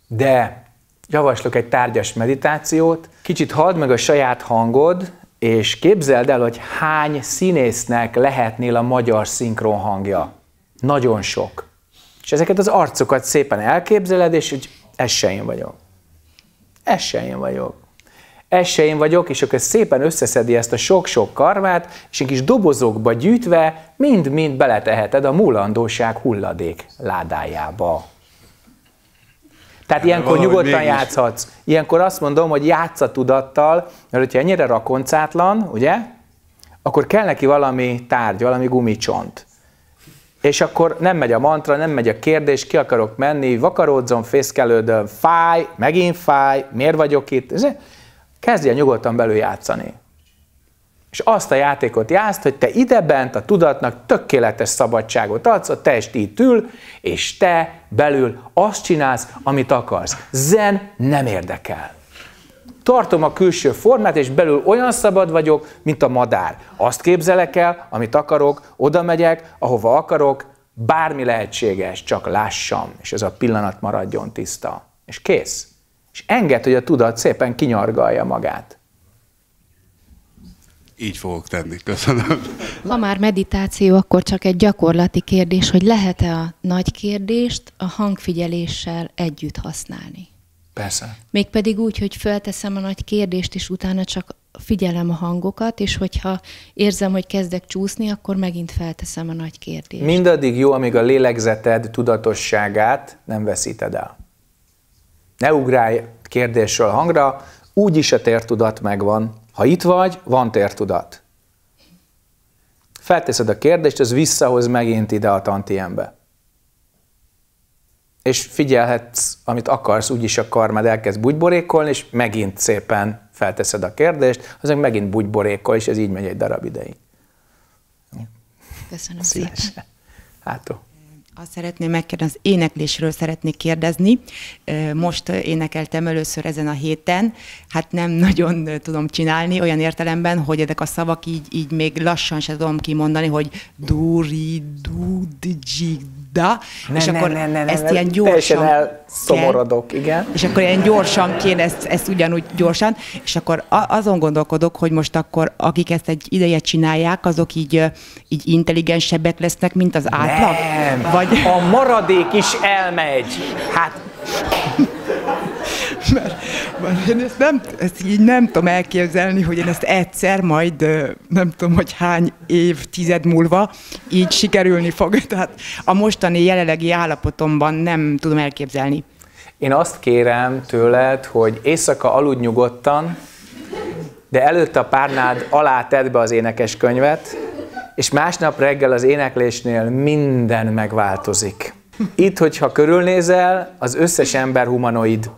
De javaslok egy tárgyas meditációt, kicsit halld meg a saját hangod, és képzeld el, hogy hány színésznek lehetnél a magyar szinkron hangja. Nagyon sok. És ezeket az arcokat szépen elképzeled, és hogy ez se én vagyok. Ez se én vagyok. Ez se én vagyok, és akkor szépen összeszedi ezt a sok-sok karmát, és egy kis dobozokba gyűjtve mind-mind beleteheted a múlandóság hulladék ládájába. Tehát De ilyenkor nyugodtan mégis. játszhatsz. Ilyenkor azt mondom, hogy a tudattal, mert hogyha ennyire rakoncátlan, ugye, akkor kell neki valami tárgy, valami gumicsont. És akkor nem megy a mantra, nem megy a kérdés, ki akarok menni, vakaródzom, fészkelődöm, fáj, megint fáj, miért vagyok itt. Kezdje nyugodtan belül játszani. És azt a játékot játsz, hogy te idebent a tudatnak tökéletes szabadságot adsz, a test itt ül, és te belül azt csinálsz, amit akarsz. Zen nem érdekel. Tartom a külső formát, és belül olyan szabad vagyok, mint a madár. Azt képzelek el, amit akarok, oda megyek, ahova akarok, bármi lehetséges, csak lássam, és ez a pillanat maradjon tiszta. És kész. És enged, hogy a tudat szépen kinyargalja magát. Így fogok tenni, köszönöm. Ha már meditáció, akkor csak egy gyakorlati kérdés, hogy lehet-e a nagy kérdést a hangfigyeléssel együtt használni? Persze. Mégpedig úgy, hogy felteszem a nagy kérdést, és utána csak figyelem a hangokat, és hogyha érzem, hogy kezdek csúszni, akkor megint felteszem a nagy kérdést. Mindaddig jó, amíg a lélegzeted tudatosságát nem veszíted el. Ne ugrálj kérdésről hangra, úgyis a tértudat megvan, ha itt vagy, van tértudat. Felteszed a kérdést, az visszahoz megint ide a tantiembe. És figyelhetsz, amit akarsz, úgyis a karmád elkezd bugyborékolni, és megint szépen felteszed a kérdést, az megint bugyborékol, és ez így megy egy darab ideig. Köszönöm Szívesen. szépen. Hátó. Azt szeretném megkérdezni, az éneklésről szeretnék kérdezni. Most énekeltem először ezen a héten, hát nem nagyon tudom csinálni olyan értelemben, hogy ezek a szavak így, így még lassan se tudom kimondani, hogy duri, du, labda, ne, és ne, akkor ne, ne, ne, ezt ne, ilyen gyorsan... szomorodok, igen. És akkor ilyen gyorsan kéne ezt, ezt ugyanúgy gyorsan, és akkor azon gondolkodok, hogy most akkor akik ezt egy ideje csinálják, azok így, így intelligensebbek lesznek, mint az átlag? Nem, Vagy... a maradék is elmegy. Hát... Mert én ezt, nem, ezt így nem tudom elképzelni, hogy én ezt egyszer, majd nem tudom, hogy hány évtized múlva így sikerülni fog. Tehát a mostani jelenlegi állapotomban nem tudom elképzelni. Én azt kérem tőled, hogy éjszaka aludj nyugodtan, de előtt a párnád alá tedd be az énekes könyvet, és másnap reggel az éneklésnél minden megváltozik. Itt, hogyha körülnézel, az összes ember humanoid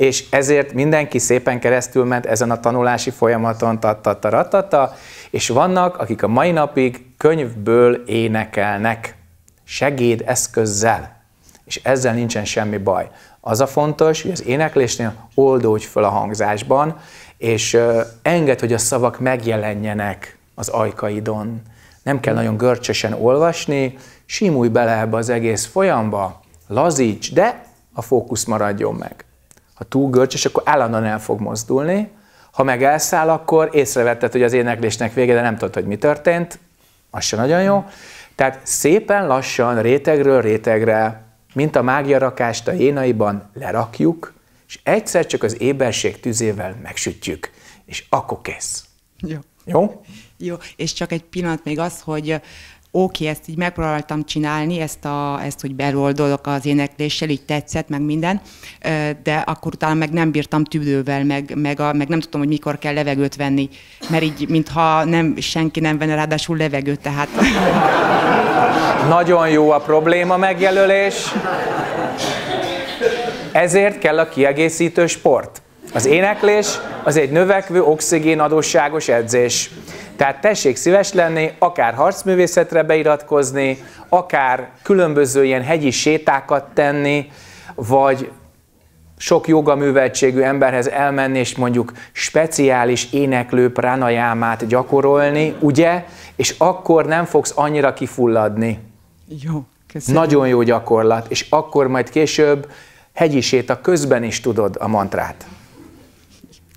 és ezért mindenki szépen keresztül ment ezen a tanulási folyamaton, tattata, ratata, és vannak, akik a mai napig könyvből énekelnek, segéd eszközzel, és ezzel nincsen semmi baj. Az a fontos, hogy az éneklésnél oldódj fel a hangzásban, és enged, hogy a szavak megjelenjenek az ajkaidon. Nem kell nagyon görcsösen olvasni, simulj bele ebbe az egész folyamba, lazíts, de a fókusz maradjon meg. Ha túl görcsös, akkor állandóan el fog mozdulni, ha meg elszáll, akkor észrevetted, hogy az éneklésnek vége, de nem tudod, hogy mi történt, az se nagyon jó. Tehát szépen lassan, rétegről rétegre, mint a rakást a jénaiban lerakjuk, és egyszer csak az éberség tüzével megsütjük, és akkor kész. Jó. Jó? Jó, és csak egy pillanat még az, hogy oké, ezt így megpróbáltam csinálni, ezt, a, ezt hogy beloldolok az énekléssel, így tetszett, meg minden, de akkor utána meg nem bírtam tüdővel, meg, meg, a, meg nem tudtam, hogy mikor kell levegőt venni, mert így, mintha nem, senki nem venne ráadásul levegőt, tehát... Nagyon jó a probléma megjelölés. Ezért kell a kiegészítő sport. Az éneklés az egy növekvő oxigénadóságos edzés. Tehát tessék szíves lenni, akár harcművészetre beiratkozni, akár különböző ilyen hegyi sétákat tenni, vagy sok műveltségű emberhez elmenni, és mondjuk speciális éneklő pranajámát gyakorolni, ugye? És akkor nem fogsz annyira kifulladni. Jó, köszönöm. Nagyon jó gyakorlat, és akkor majd később hegyi séta közben is tudod a mantrát.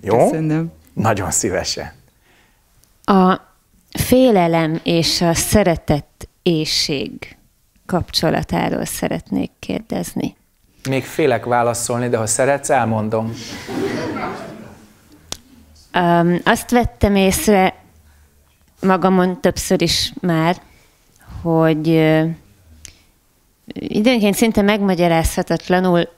Jó? Köszönöm. Nagyon szívesen. A félelem és a szeretett éjség kapcsolatáról szeretnék kérdezni. Még félek válaszolni, de ha szeretsz, elmondom. Um, azt vettem észre magamon többször is már, hogy uh, időnként szinte megmagyarázhatatlanul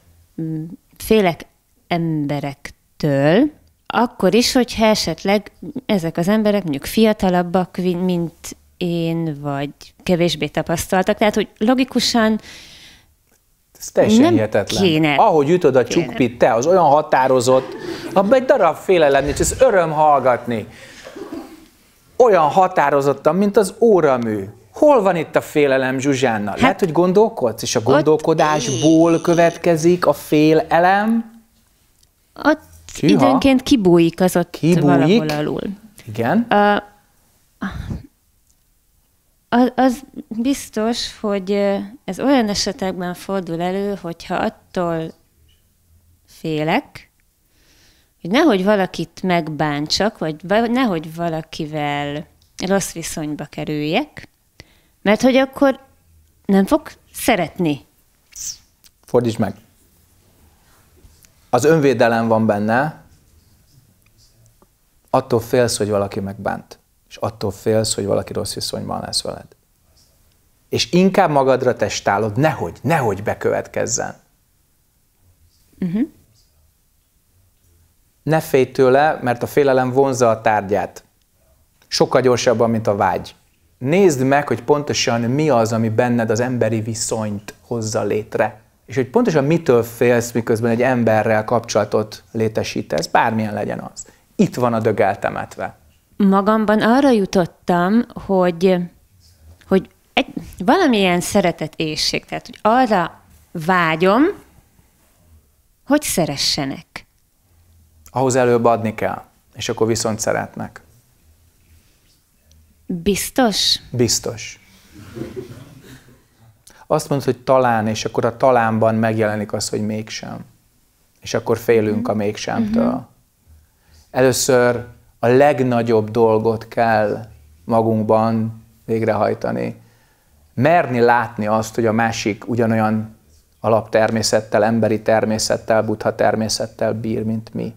félek emberektől, akkor is, hogyha esetleg ezek az emberek mondjuk fiatalabbak, mint én, vagy kevésbé tapasztaltak. Tehát, hogy logikusan ez teljesen nem hihetetlen. Kéne. Ahogy ütöd a csukpit, te az olyan határozott, abban egy darab félelem nincs, ez öröm hallgatni. Olyan határozottan, mint az óramű. Hol van itt a félelem Zsuzsánna? Hát, Lehet, hogy gondolkodsz, és a gondolkodásból következik a félelem? Ott Csüha. Időnként kibújik az ott kibújik. valahol alul. Igen. A, az, az biztos, hogy ez olyan esetekben fordul elő, hogyha attól félek, hogy nehogy valakit megbántsak, vagy nehogy valakivel rossz viszonyba kerüljek, mert hogy akkor nem fog szeretni. Fordítsd meg az önvédelem van benne, attól félsz, hogy valaki megbánt. És attól félsz, hogy valaki rossz viszonyban lesz veled. És inkább magadra testálod, nehogy, nehogy bekövetkezzen. Uh-huh. Ne félj tőle, mert a félelem vonza a tárgyát. Sokkal gyorsabban, mint a vágy. Nézd meg, hogy pontosan mi az, ami benned az emberi viszonyt hozza létre. És hogy pontosan mitől félsz, miközben egy emberrel kapcsolatot létesítesz, bármilyen legyen az. Itt van a dög eltemetve. Magamban arra jutottam, hogy, hogy egy, valamilyen szeretet éjség, tehát hogy arra vágyom, hogy szeressenek. Ahhoz előbb adni kell, és akkor viszont szeretnek. Biztos? Biztos. Azt mondod, hogy talán, és akkor a talánban megjelenik az, hogy mégsem. És akkor félünk mhm. a mégsemtől. Mhm. Először a legnagyobb dolgot kell magunkban végrehajtani. Merni látni azt, hogy a másik ugyanolyan alaptermészettel, emberi természettel, buddha természettel bír, mint mi.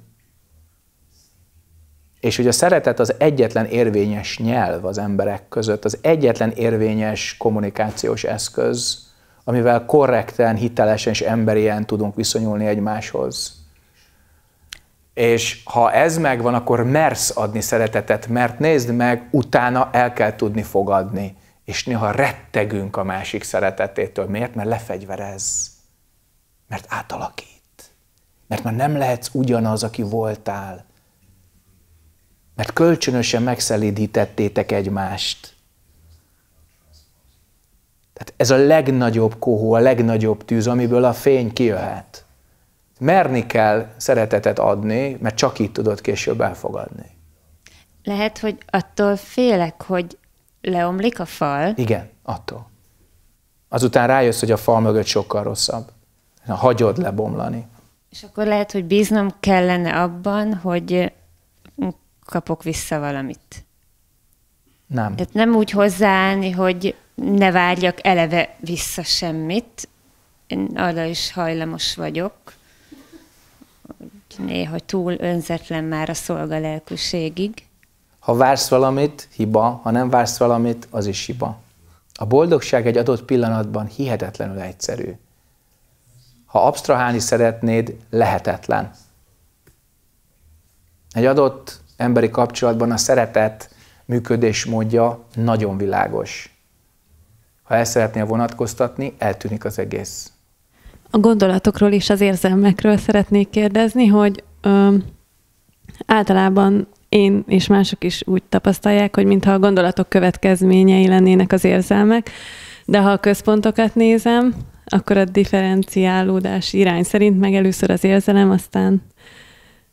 És hogy a szeretet az egyetlen érvényes nyelv az emberek között, az egyetlen érvényes kommunikációs eszköz, amivel korrekten, hitelesen és emberien tudunk viszonyulni egymáshoz. És ha ez megvan, akkor mersz adni szeretetet, mert nézd meg, utána el kell tudni fogadni. És néha rettegünk a másik szeretetétől. Miért? Mert lefegyverez. Mert átalakít. Mert már nem lehetsz ugyanaz, aki voltál mert kölcsönösen megszelídítettétek egymást. Tehát ez a legnagyobb kohó, a legnagyobb tűz, amiből a fény kijöhet. Merni kell szeretetet adni, mert csak így tudod később elfogadni. Lehet, hogy attól félek, hogy leomlik a fal. Igen, attól. Azután rájössz, hogy a fal mögött sokkal rosszabb. Na, hagyod lebomlani. És akkor lehet, hogy bíznom kellene abban, hogy kapok vissza valamit. Nem. Tehát nem úgy hozzáállni, hogy ne várjak eleve vissza semmit. Én arra is hajlamos vagyok. Néha túl önzetlen már a szolgalelkűségig. Ha vársz valamit, hiba. Ha nem vársz valamit, az is hiba. A boldogság egy adott pillanatban hihetetlenül egyszerű. Ha absztrahálni szeretnéd, lehetetlen. Egy adott emberi kapcsolatban a szeretet működésmódja nagyon világos. Ha el szeretnél vonatkoztatni, eltűnik az egész. A gondolatokról és az érzelmekről szeretnék kérdezni, hogy ö, általában én és mások is úgy tapasztalják, hogy mintha a gondolatok következményei lennének az érzelmek, de ha a központokat nézem, akkor a differenciálódás irány szerint meg először az érzelem, aztán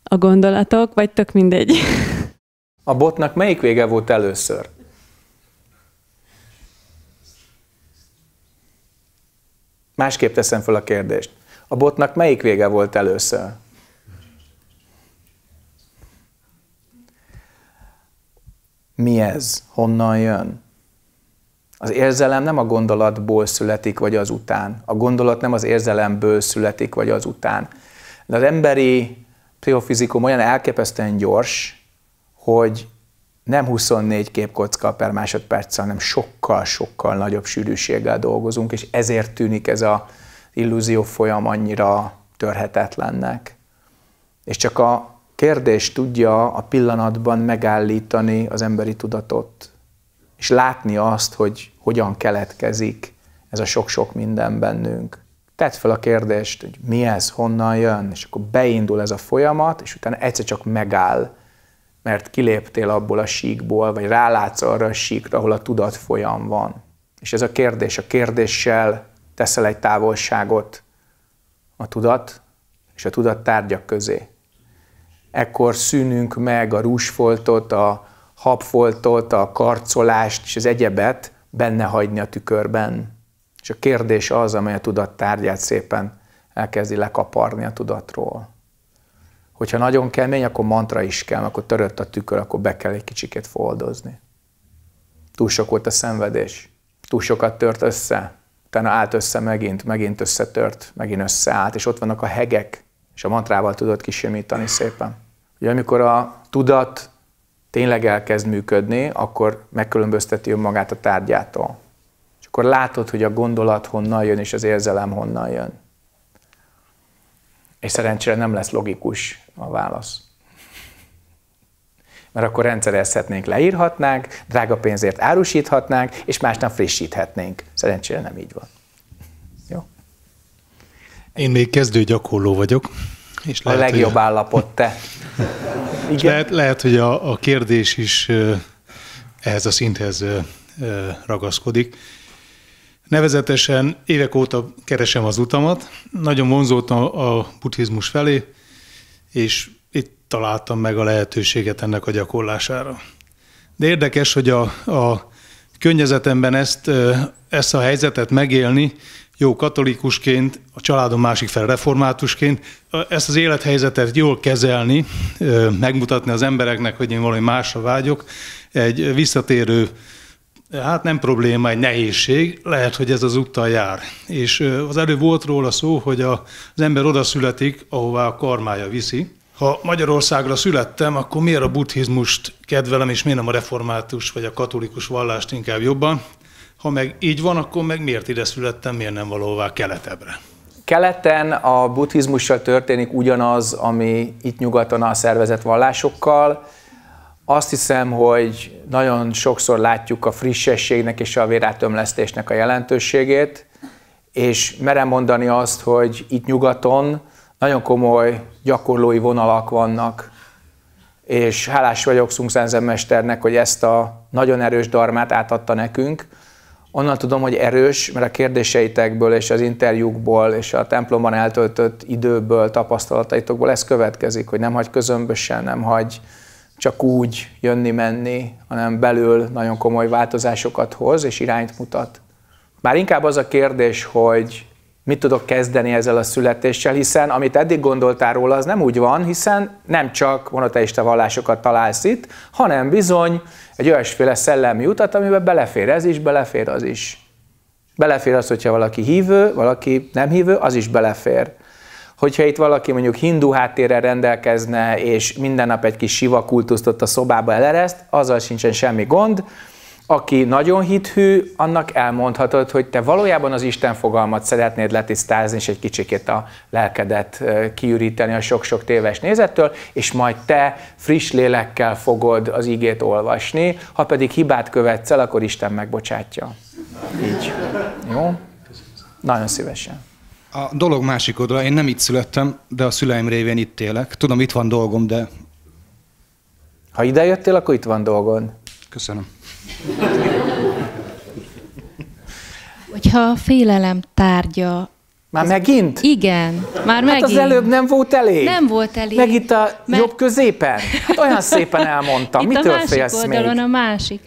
a gondolatok, vagy tök mindegy. A botnak melyik vége volt először? Másképp teszem fel a kérdést. A botnak melyik vége volt először? Mi ez? Honnan jön? Az érzelem nem a gondolatból születik, vagy az után. A gondolat nem az érzelemből születik, vagy az után. De az emberi pszichofizikum olyan elképesztően gyors, hogy nem 24 képkocka per másodperccel, hanem sokkal-sokkal nagyobb sűrűséggel dolgozunk, és ezért tűnik ez a illúzió folyam annyira törhetetlennek. És csak a kérdés tudja a pillanatban megállítani az emberi tudatot, és látni azt, hogy hogyan keletkezik ez a sok-sok minden bennünk tedd fel a kérdést, hogy mi ez, honnan jön, és akkor beindul ez a folyamat, és utána egyszer csak megáll, mert kiléptél abból a síkból, vagy rálátsz arra a síkra, ahol a tudat folyam van. És ez a kérdés, a kérdéssel teszel egy távolságot a tudat és a tudat tárgyak közé. Ekkor szűnünk meg a rúsfoltot, a habfoltot, a karcolást és az egyebet benne hagyni a tükörben és a kérdés az, amely a tudat tárgyát szépen elkezdi lekaparni a tudatról. Hogyha nagyon kemény, akkor mantra is kell, akkor törött a tükör, akkor be kell egy kicsikét foldozni. Túl sok volt a szenvedés, túl sokat tört össze, utána állt össze megint, megint összetört, megint összeállt, és ott vannak a hegek, és a mantrával tudod kisimítani szépen. Ugye amikor a tudat tényleg elkezd működni, akkor megkülönbözteti önmagát a tárgyától. És akkor látod, hogy a gondolat honnan jön, és az érzelem honnan jön. És szerencsére nem lesz logikus a válasz. Mert akkor rendszerezhetnénk, leírhatnánk, drága pénzért árusíthatnánk, és másnap frissíthetnénk. Szerencsére nem így van. Jó? Én még kezdő gyakorló vagyok. És lehet, a legjobb hogy... állapot te. Igen? Lehet, lehet, hogy a, a kérdés is ehhez a szinthez ragaszkodik. Nevezetesen évek óta keresem az utamat, nagyon vonzódtam a buddhizmus felé, és itt találtam meg a lehetőséget ennek a gyakorlására. De érdekes, hogy a, a környezetemben ezt, ezt a helyzetet megélni, jó katolikusként, a családom másik fel reformátusként, ezt az élethelyzetet jól kezelni, megmutatni az embereknek, hogy én valami másra vágyok, egy visszatérő Hát nem probléma, egy nehézség, lehet, hogy ez az úttal jár. És az előbb volt róla szó, hogy a, az ember oda születik, ahová a karmája viszi. Ha Magyarországra születtem, akkor miért a buddhizmust kedvelem, és miért nem a református vagy a katolikus vallást inkább jobban? Ha meg így van, akkor meg miért ide születtem, miért nem valóvá keletebbre? Keleten a buddhizmussal történik ugyanaz, ami itt nyugaton a szervezett vallásokkal, azt hiszem, hogy nagyon sokszor látjuk a frissességnek és a vérátömlesztésnek a jelentőségét, és merem mondani azt, hogy itt nyugaton nagyon komoly gyakorlói vonalak vannak, és hálás vagyok Szungszenzen mesternek, hogy ezt a nagyon erős darmát átadta nekünk. Onnan tudom, hogy erős, mert a kérdéseitekből és az interjúkból és a templomban eltöltött időből, tapasztalataitokból ez következik, hogy nem hagy közömbösen, nem hagy csak úgy jönni-menni, hanem belül nagyon komoly változásokat hoz és irányt mutat. Már inkább az a kérdés, hogy mit tudok kezdeni ezzel a születéssel, hiszen amit eddig gondoltál róla, az nem úgy van, hiszen nem csak monoteista vallásokat találsz itt, hanem bizony egy olyasféle szellemi utat, amiben belefér ez is, belefér az is. Belefér az, hogyha valaki hívő, valaki nem hívő, az is belefér. Hogyha itt valaki mondjuk hindu háttérrel rendelkezne, és minden nap egy kis siva kultuszt ott a szobába elereszt, azzal sincsen semmi gond. Aki nagyon hithű, annak elmondhatod, hogy te valójában az Isten fogalmat szeretnéd letisztázni, és egy kicsikét a lelkedet kiüríteni a sok-sok téves nézettől, és majd te friss lélekkel fogod az igét olvasni, ha pedig hibát követsz el, akkor Isten megbocsátja. Így. Jó? Nagyon szívesen. A dolog másik oldala, én nem itt születtem, de a szüleim révén itt élek. Tudom, itt van dolgom, de... Ha ide jöttél, akkor itt van dolgon. Köszönöm. Hogyha a félelem tárgya már ez... megint? Igen, már hát megint. az előbb nem volt elég. Nem volt elég. Meg itt a mert... jobb középen. Hát olyan szépen elmondtam. Itt Mitől a másik oldalon még? a másik.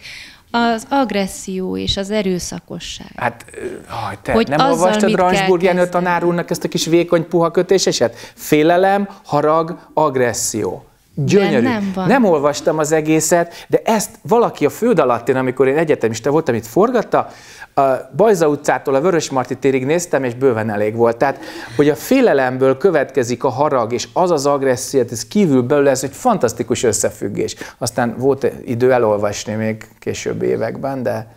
Az agresszió és az erőszakosság. Hát, haj, te hogy nem olvastad Ransburg Jenő tanár úrnak ezt a kis vékony puha kötéseset? Félelem, harag, agresszió. Gyönyörű. Nem, van. nem olvastam az egészet, de ezt valaki a föld én, amikor én egyetemista voltam, itt forgatta, a Bajza utcától a Vörösmarty térig néztem, és bőven elég volt. Tehát, hogy a félelemből következik a harag, és az az agresszió, hát ez kívül belül ez egy fantasztikus összefüggés. Aztán volt idő elolvasni még később években, de,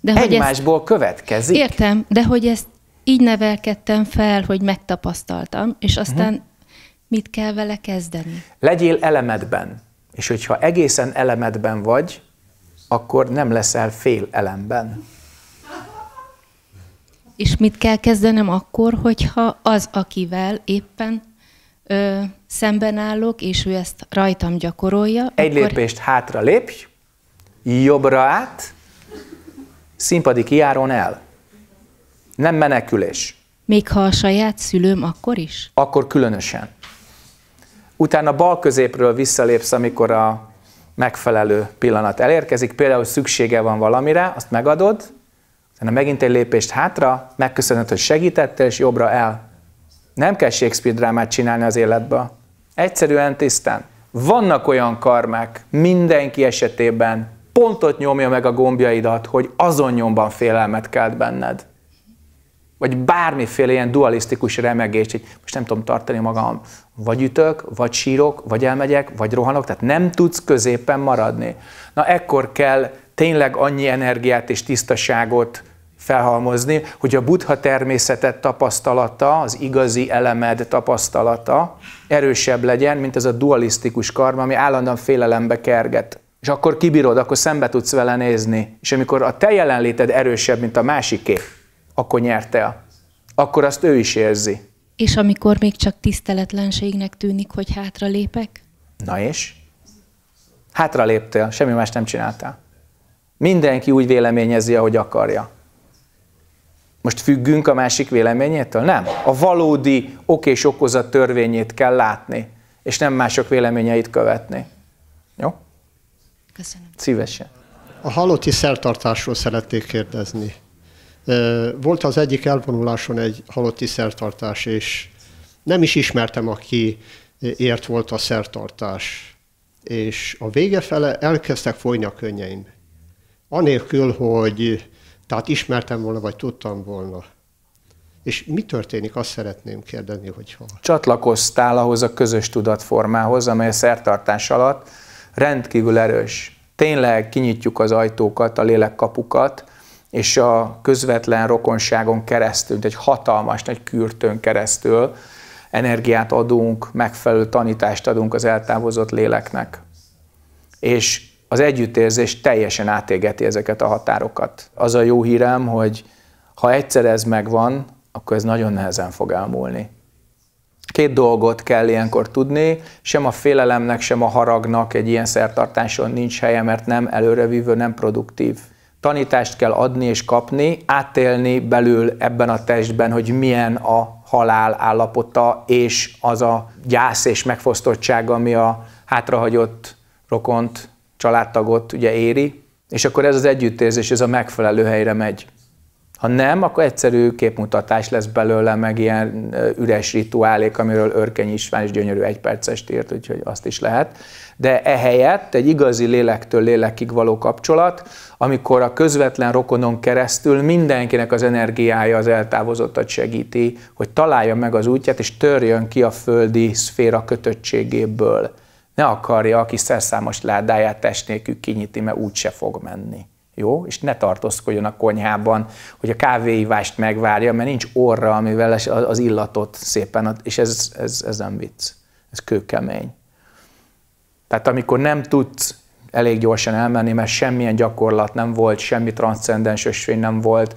de hogy egymásból ezt, következik. Értem, de hogy ezt így nevelkedtem fel, hogy megtapasztaltam, és aztán uh-huh Mit kell vele kezdeni? Legyél elemedben. És hogyha egészen elemedben vagy, akkor nem leszel fél elemben. És mit kell kezdenem akkor, hogyha az, akivel éppen ö, szemben állok, és ő ezt rajtam gyakorolja? Egy akkor... lépést hátra lépj, jobbra át, színpadi kiáron el. Nem menekülés. Még ha a saját szülőm, akkor is? Akkor különösen utána bal középről visszalépsz, amikor a megfelelő pillanat elérkezik, például szüksége van valamire, azt megadod, utána megint egy lépést hátra, megköszönöd, hogy segítettél, és jobbra el. Nem kell Shakespeare drámát csinálni az életbe, Egyszerűen tisztán. Vannak olyan karmák, mindenki esetében pontot nyomja meg a gombjaidat, hogy azon nyomban félelmet kelt benned vagy bármiféle ilyen dualisztikus remegés, hogy most nem tudom tartani magam, vagy ütök, vagy sírok, vagy elmegyek, vagy rohanok, tehát nem tudsz középen maradni. Na ekkor kell tényleg annyi energiát és tisztaságot felhalmozni, hogy a buddha természetet tapasztalata, az igazi elemed tapasztalata erősebb legyen, mint ez a dualisztikus karma, ami állandóan félelembe kerget. És akkor kibírod, akkor szembe tudsz vele nézni. És amikor a te jelenléted erősebb, mint a másiké, akkor nyert el. Akkor azt ő is érzi. És amikor még csak tiszteletlenségnek tűnik, hogy hátra lépek? Na és? Hátra léptél, semmi más nem csináltál. Mindenki úgy véleményezi, ahogy akarja. Most függünk a másik véleményétől? Nem. A valódi ok és okozat törvényét kell látni, és nem mások véleményeit követni. Jó? Köszönöm. Szívesen. A halotti szertartásról szeretnék kérdezni. Volt az egyik elvonuláson egy halotti szertartás, és nem is ismertem, aki ért volt a szertartás. És a vége fele elkezdtek folyni a könnyeim. Anélkül, hogy tehát ismertem volna, vagy tudtam volna. És mi történik, azt szeretném kérdezni, hogyha... Csatlakoztál ahhoz a közös tudatformához, amely a szertartás alatt rendkívül erős. Tényleg kinyitjuk az ajtókat, a lélekkapukat, és a közvetlen rokonságon keresztül, egy hatalmas nagy kürtön keresztül energiát adunk, megfelelő tanítást adunk az eltávozott léleknek. És az együttérzés teljesen átégeti ezeket a határokat. Az a jó hírem, hogy ha egyszer ez megvan, akkor ez nagyon nehezen fog elmúlni. Két dolgot kell ilyenkor tudni, sem a félelemnek, sem a haragnak egy ilyen szertartáson nincs helye, mert nem előrevívő, nem produktív tanítást kell adni és kapni, átélni belül ebben a testben, hogy milyen a halál állapota, és az a gyász és megfosztottság, ami a hátrahagyott rokont, családtagot ugye éri, és akkor ez az együttérzés, ez a megfelelő helyre megy. Ha nem, akkor egyszerű képmutatás lesz belőle, meg ilyen üres rituálék, amiről Örkeny István is gyönyörű egy percest írt, úgyhogy azt is lehet. De ehelyett egy igazi lélektől lélekig való kapcsolat, amikor a közvetlen rokonon keresztül mindenkinek az energiája az eltávozottat segíti, hogy találja meg az útját, és törjön ki a földi szféra kötöttségéből. Ne akarja, aki szerszámos ládáját test nélkül kinyitni, mert úgyse fog menni jó? És ne tartózkodjon a konyhában, hogy a kávéivást megvárja, mert nincs orra, amivel az illatot szépen, és ez, ez, ez nem vicc, ez kőkemény. Tehát amikor nem tudsz elég gyorsan elmenni, mert semmilyen gyakorlat nem volt, semmi transzcendens ösvény nem volt,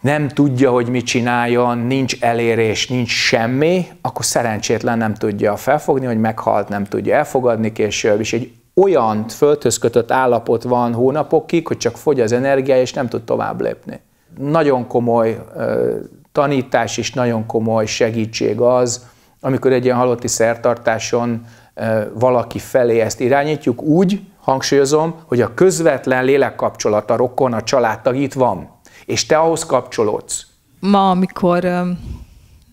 nem tudja, hogy mit csináljon, nincs elérés, nincs semmi, akkor szerencsétlen nem tudja felfogni, hogy meghalt, nem tudja elfogadni később, és egy olyan föltözkötött állapot van hónapokig, hogy csak fogy az energia, és nem tud tovább lépni. Nagyon komoly tanítás és nagyon komoly segítség az, amikor egy ilyen halotti szertartáson valaki felé ezt irányítjuk, úgy, hangsúlyozom, hogy a közvetlen lélekkapcsolat, a rokon, a családtag itt van, és te ahhoz kapcsolódsz. Ma, amikor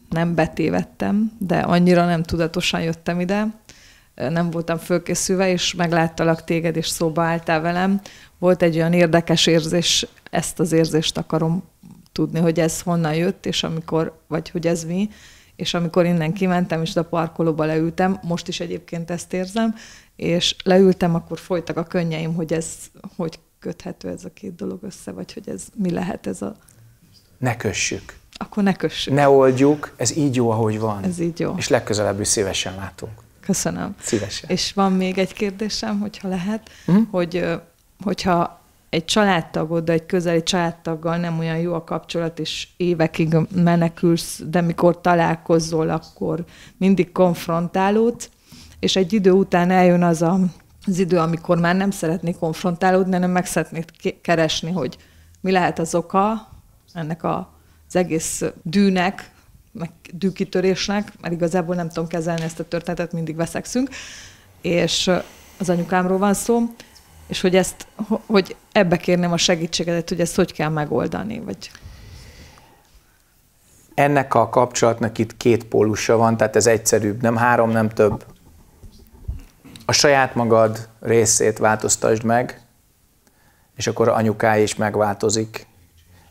nem betévettem, de annyira nem tudatosan jöttem ide, nem voltam fölkészülve, és megláttalak téged, és szóba álltál velem. Volt egy olyan érdekes érzés, ezt az érzést akarom tudni, hogy ez honnan jött, és amikor, vagy hogy ez mi, és amikor innen kimentem, és a parkolóba leültem, most is egyébként ezt érzem, és leültem, akkor folytak a könnyeim, hogy ez, hogy köthető ez a két dolog össze, vagy hogy ez mi lehet ez a... Ne kössük. Akkor ne kössük. Ne oldjuk, ez így jó, ahogy van. Ez így jó. És legközelebb is szívesen látunk. Köszönöm. Szívesen. És van még egy kérdésem, hogyha lehet, uh-huh. hogy hogyha egy de egy közeli családtaggal nem olyan jó a kapcsolat, és évekig menekülsz, de mikor találkozol, akkor mindig konfrontálódsz, és egy idő után eljön az a, az idő, amikor már nem szeretné konfrontálódni, hanem meg szeretné keresni, hogy mi lehet az oka ennek a, az egész dűnek, meg dűkitörésnek, mert igazából nem tudom kezelni ezt a történetet, mindig veszekszünk, és az anyukámról van szó, és hogy ezt, hogy ebbe kérném a segítségedet, hogy ezt hogy kell megoldani, vagy... Ennek a kapcsolatnak itt két pólusa van, tehát ez egyszerűbb, nem három, nem több. A saját magad részét változtasd meg, és akkor anyukája is megváltozik,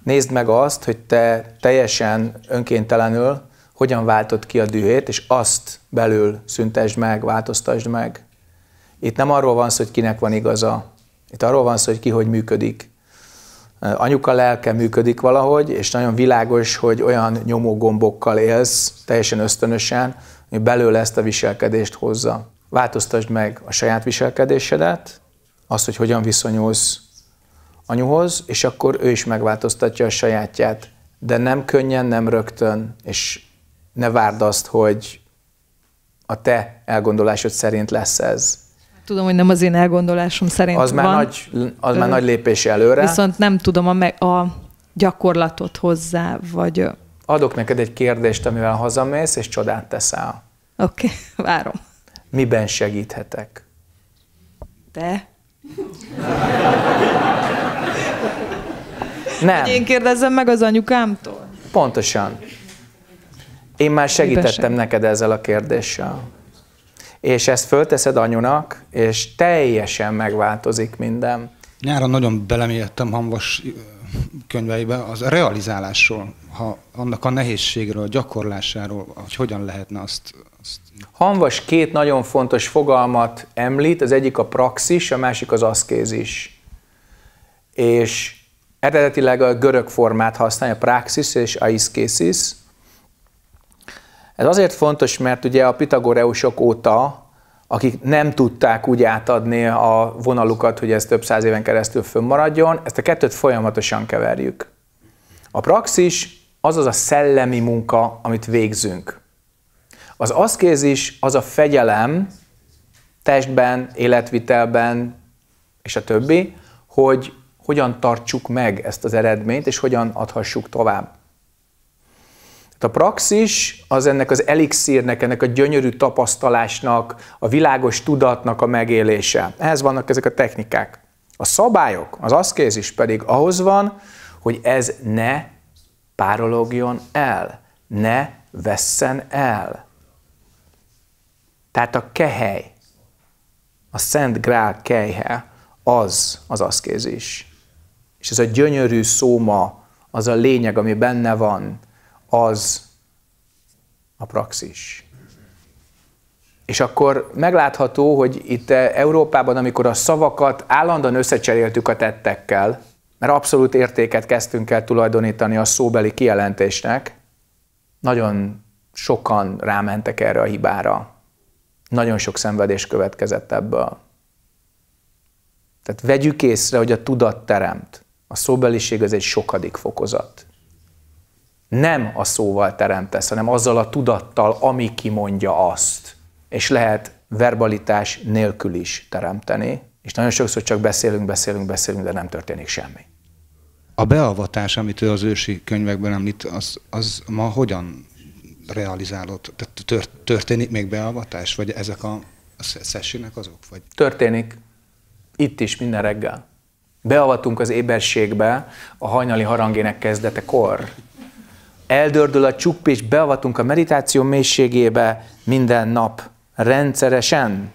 Nézd meg azt, hogy te teljesen önkéntelenül hogyan váltod ki a dühét, és azt belül szüntesd meg, változtasd meg. Itt nem arról van szó, hogy kinek van igaza. Itt arról van szó, hogy ki hogy működik. Anyuka lelke működik valahogy, és nagyon világos, hogy olyan nyomógombokkal élsz, teljesen ösztönösen, hogy belőle ezt a viselkedést hozza. Változtasd meg a saját viselkedésedet, azt, hogy hogyan viszonyulsz anyuhoz, és akkor ő is megváltoztatja a sajátját. De nem könnyen, nem rögtön, és ne várd azt, hogy a te elgondolásod szerint lesz ez. Tudom, hogy nem az én elgondolásom szerint az van. Már nagy, az már nagy lépés előre. Viszont nem tudom a, me- a gyakorlatot hozzá, vagy... Adok neked egy kérdést, amivel hazamész, és csodát teszel. Oké, okay, várom. Miben segíthetek? Te? Nem. Hogy én kérdezzem meg az anyukámtól? Pontosan. Én már segítettem neked ezzel a kérdéssel. És ezt fölteszed anyunak, és teljesen megváltozik minden. Nyáron nagyon belemélyedtem Hamvas könyveibe az realizálásról, ha annak a nehézségről, a gyakorlásáról, hogy hogyan lehetne azt, azt... Hanvas két nagyon fontos fogalmat említ, az egyik a praxis, a másik az aszkézis. És Eredetileg a görög formát használja, praxis és aiskészis. Ez azért fontos, mert ugye a pitagoreusok óta, akik nem tudták úgy átadni a vonalukat, hogy ez több száz éven keresztül fönnmaradjon, ezt a kettőt folyamatosan keverjük. A praxis az az a szellemi munka, amit végzünk. Az aszkézis az a fegyelem testben, életvitelben és a többi, hogy hogyan tartsuk meg ezt az eredményt, és hogyan adhassuk tovább. Hát a praxis az ennek az elixírnek, ennek a gyönyörű tapasztalásnak, a világos tudatnak a megélése. Ehhez vannak ezek a technikák. A szabályok, az aszkézis pedig ahhoz van, hogy ez ne párologjon el, ne vesszen el. Tehát a kehely, a Szent Grál kejhe, az az aszkézis. És ez a gyönyörű szóma, az a lényeg, ami benne van, az a praxis. És akkor meglátható, hogy itt Európában, amikor a szavakat állandóan összecseréltük a tettekkel, mert abszolút értéket kezdtünk el tulajdonítani a szóbeli kijelentésnek, nagyon sokan rámentek erre a hibára. Nagyon sok szenvedés következett ebből. Tehát vegyük észre, hogy a tudat teremt. A szóbeliség az egy sokadik fokozat. Nem a szóval teremtesz, hanem azzal a tudattal, ami kimondja azt. És lehet verbalitás nélkül is teremteni, és nagyon sokszor csak beszélünk, beszélünk, beszélünk, de nem történik semmi. A beavatás, amit ő az ősi könyvekben említ, az, az ma hogyan realizálódott? Tehát történik még beavatás, vagy ezek a, a sessionek azok? Vagy? Történik. Itt is minden reggel. Beavatunk az éberségbe a hajnali harangének kor. Eldördül a csupp, és beavatunk a meditáció mélységébe minden nap, rendszeresen.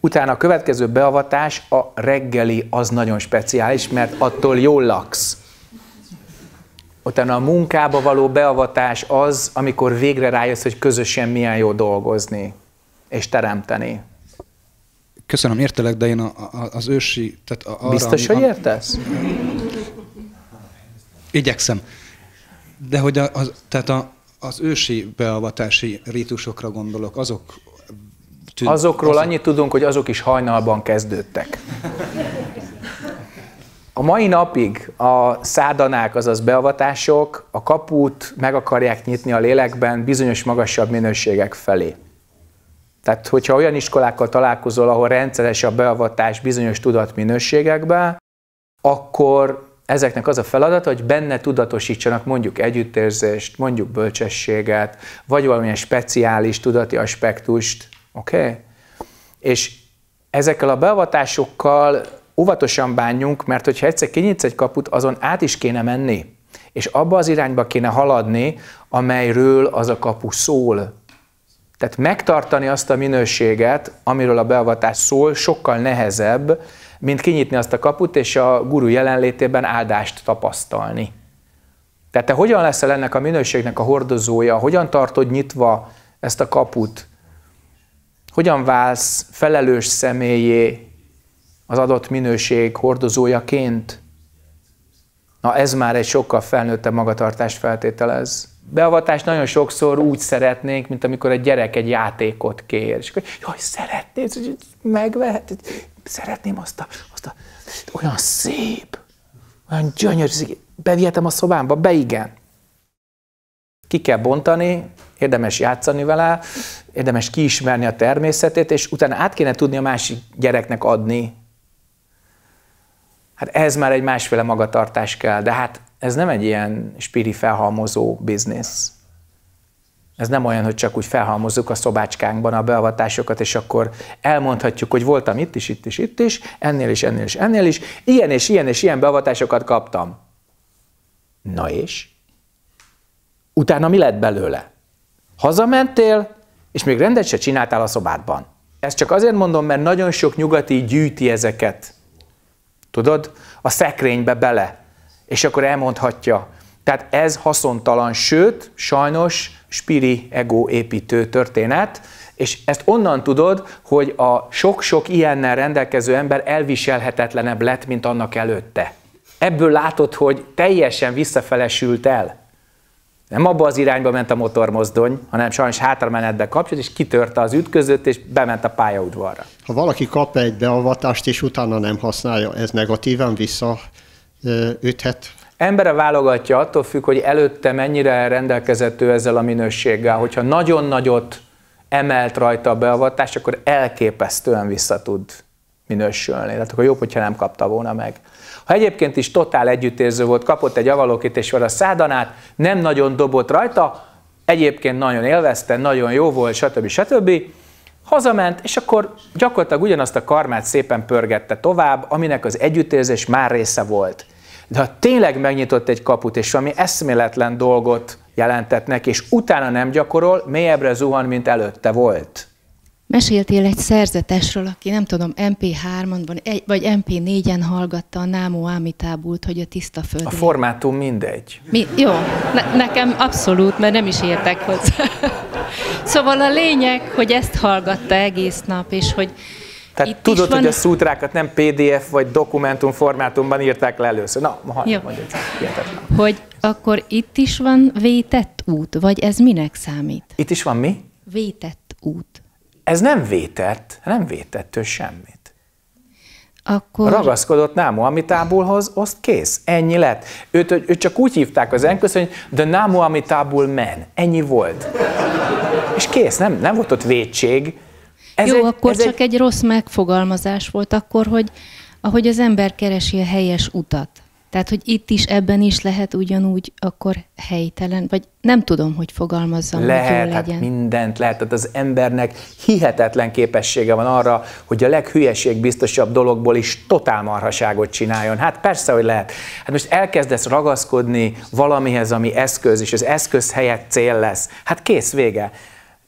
Utána a következő beavatás, a reggeli, az nagyon speciális, mert attól jól laksz. Utána a munkába való beavatás az, amikor végre rájössz, hogy közösen milyen jó dolgozni és teremteni köszönöm, értelek, de én a, a, az ősi... Tehát a, arra, Biztos, ami, hogy értesz? A, igyekszem. De hogy a, az, tehát a, az ősi beavatási rítusokra gondolok, azok... Tűn, Azokról azok... annyit tudunk, hogy azok is hajnalban kezdődtek. A mai napig a szádanák, azaz beavatások a kaput meg akarják nyitni a lélekben bizonyos magasabb minőségek felé. Tehát, hogyha olyan iskolákkal találkozol, ahol rendszeres a beavatás bizonyos tudatminőségekbe, akkor ezeknek az a feladata, hogy benne tudatosítsanak mondjuk együttérzést, mondjuk bölcsességet, vagy valamilyen speciális tudati aspektust, oké? Okay? És ezekkel a beavatásokkal óvatosan bánjunk, mert hogyha egyszer kinyitsz egy kaput, azon át is kéne menni, és abba az irányba kéne haladni, amelyről az a kapu szól, tehát megtartani azt a minőséget, amiről a beavatás szól, sokkal nehezebb, mint kinyitni azt a kaput és a guru jelenlétében áldást tapasztalni. Tehát te hogyan leszel ennek a minőségnek a hordozója, hogyan tartod nyitva ezt a kaput, hogyan válsz felelős személyé az adott minőség hordozójaként? Na ez már egy sokkal felnőttebb magatartást feltételez beavatást nagyon sokszor úgy szeretnénk, mint amikor egy gyerek egy játékot kér, és akkor, jaj, szeretnéd, hogy megvehet, szeretném azt a, azt a, olyan szép, olyan gyönyörű, bevihetem a szobámba, be igen. Ki kell bontani, érdemes játszani vele, érdemes kiismerni a természetét, és utána át kéne tudni a másik gyereknek adni. Hát ez már egy másféle magatartás kell, de hát ez nem egy ilyen spiri felhalmozó biznisz. Ez nem olyan, hogy csak úgy felhalmozzuk a szobácskánkban a beavatásokat, és akkor elmondhatjuk, hogy voltam itt is, itt is, itt is, ennél is, ennél is, ennél is, ilyen és ilyen és ilyen beavatásokat kaptam. Na és? Utána mi lett belőle? Hazamentél, és még rendet se csináltál a szobádban. Ezt csak azért mondom, mert nagyon sok nyugati gyűjti ezeket. Tudod, a szekrénybe bele és akkor elmondhatja. Tehát ez haszontalan, sőt, sajnos spiri ego építő történet, és ezt onnan tudod, hogy a sok-sok ilyennel rendelkező ember elviselhetetlenebb lett, mint annak előtte. Ebből látod, hogy teljesen visszafelesült el. Nem abba az irányba ment a motormozdony, hanem sajnos hátramenetbe kapcsolt, és kitörte az ütközőt, és bement a pályaudvarra. Ha valaki kap egy beavatást, és utána nem használja, ez negatívan vissza üthet. Embere válogatja attól függ, hogy előtte mennyire rendelkezett ő ezzel a minőséggel. Hogyha nagyon nagyot emelt rajta a beavatás, akkor elképesztően vissza tud minősülni. Tehát akkor jobb, hogyha nem kapta volna meg. Ha egyébként is totál együttérző volt, kapott egy avalókit és a szádanát, nem nagyon dobott rajta, egyébként nagyon élvezte, nagyon jó volt, stb. stb. Hazament, és akkor gyakorlatilag ugyanazt a karmát szépen pörgette tovább, aminek az együttérzés már része volt. De ha tényleg megnyitott egy kaput, és valami eszméletlen dolgot jelentett neki, és utána nem gyakorol, mélyebbre zuhan, mint előtte volt. Meséltél egy szerzetesről, aki nem tudom, MP3-on vagy MP4-en hallgatta a Námó Ámitábult, hogy a tiszta föld. A formátum mindegy. Mi? Jó, ne- nekem abszolút, mert nem is értek hozzá. szóval a lényeg, hogy ezt hallgatta egész nap, és hogy tehát Itt tudod, van... hogy a szútrákat nem PDF vagy dokumentum formátumban írták le először. Na, ha mondjuk, Hogy akkor itt is van vétett út, vagy ez minek számít? Itt is van mi? Vétett út. Ez nem vétett, nem vétett ő semmit. Akkor... Ragaszkodott Námo Amitábulhoz, azt kész, ennyi lett. Őt, őt csak úgy hívták az enköz, hogy de Námo Amitábul men. ennyi volt. És kész, nem, nem volt ott vétség, ez Jó, egy, akkor ez csak egy... egy rossz megfogalmazás volt akkor, hogy ahogy az ember keresi a helyes utat. Tehát, hogy itt is, ebben is lehet ugyanúgy akkor helytelen, vagy nem tudom, hogy fogalmazzam, lehet, hogy jól hát legyen. Hát mindent lehet. Tehát az embernek hihetetlen képessége van arra, hogy a biztosabb dologból is totál marhaságot csináljon. Hát persze, hogy lehet. Hát most elkezdesz ragaszkodni valamihez, ami eszköz, és az eszköz helyett cél lesz. Hát kész, vége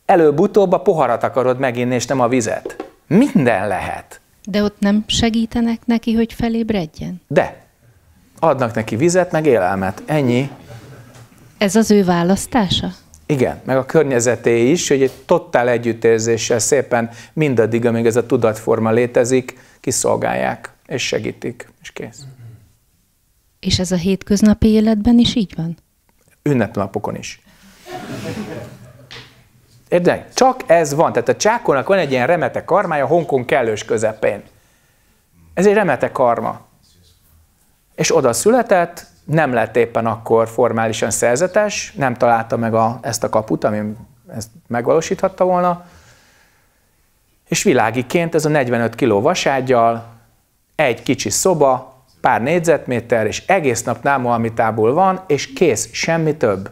előbb-utóbb a poharat akarod meginni, és nem a vizet. Minden lehet. De ott nem segítenek neki, hogy felébredjen? De. Adnak neki vizet, meg élelmet. Ennyi. Ez az ő választása? Igen, meg a környezeté is, hogy egy totál együttérzéssel szépen mindaddig, amíg ez a tudatforma létezik, kiszolgálják, és segítik, és kész. És ez a hétköznapi életben is így van? Ünnepnapokon is. Érdekel? Csak ez van. Tehát a csákónak van egy ilyen remete karmája Hongkong kellős közepén. Ez egy remete karma. És oda született, nem lett éppen akkor formálisan szerzetes, nem találta meg a, ezt a kaput, ami ezt megvalósíthatta volna, és világiként ez a 45 kiló vaságyal, egy kicsi szoba, pár négyzetméter, és egész nap námo van, és kész, semmi több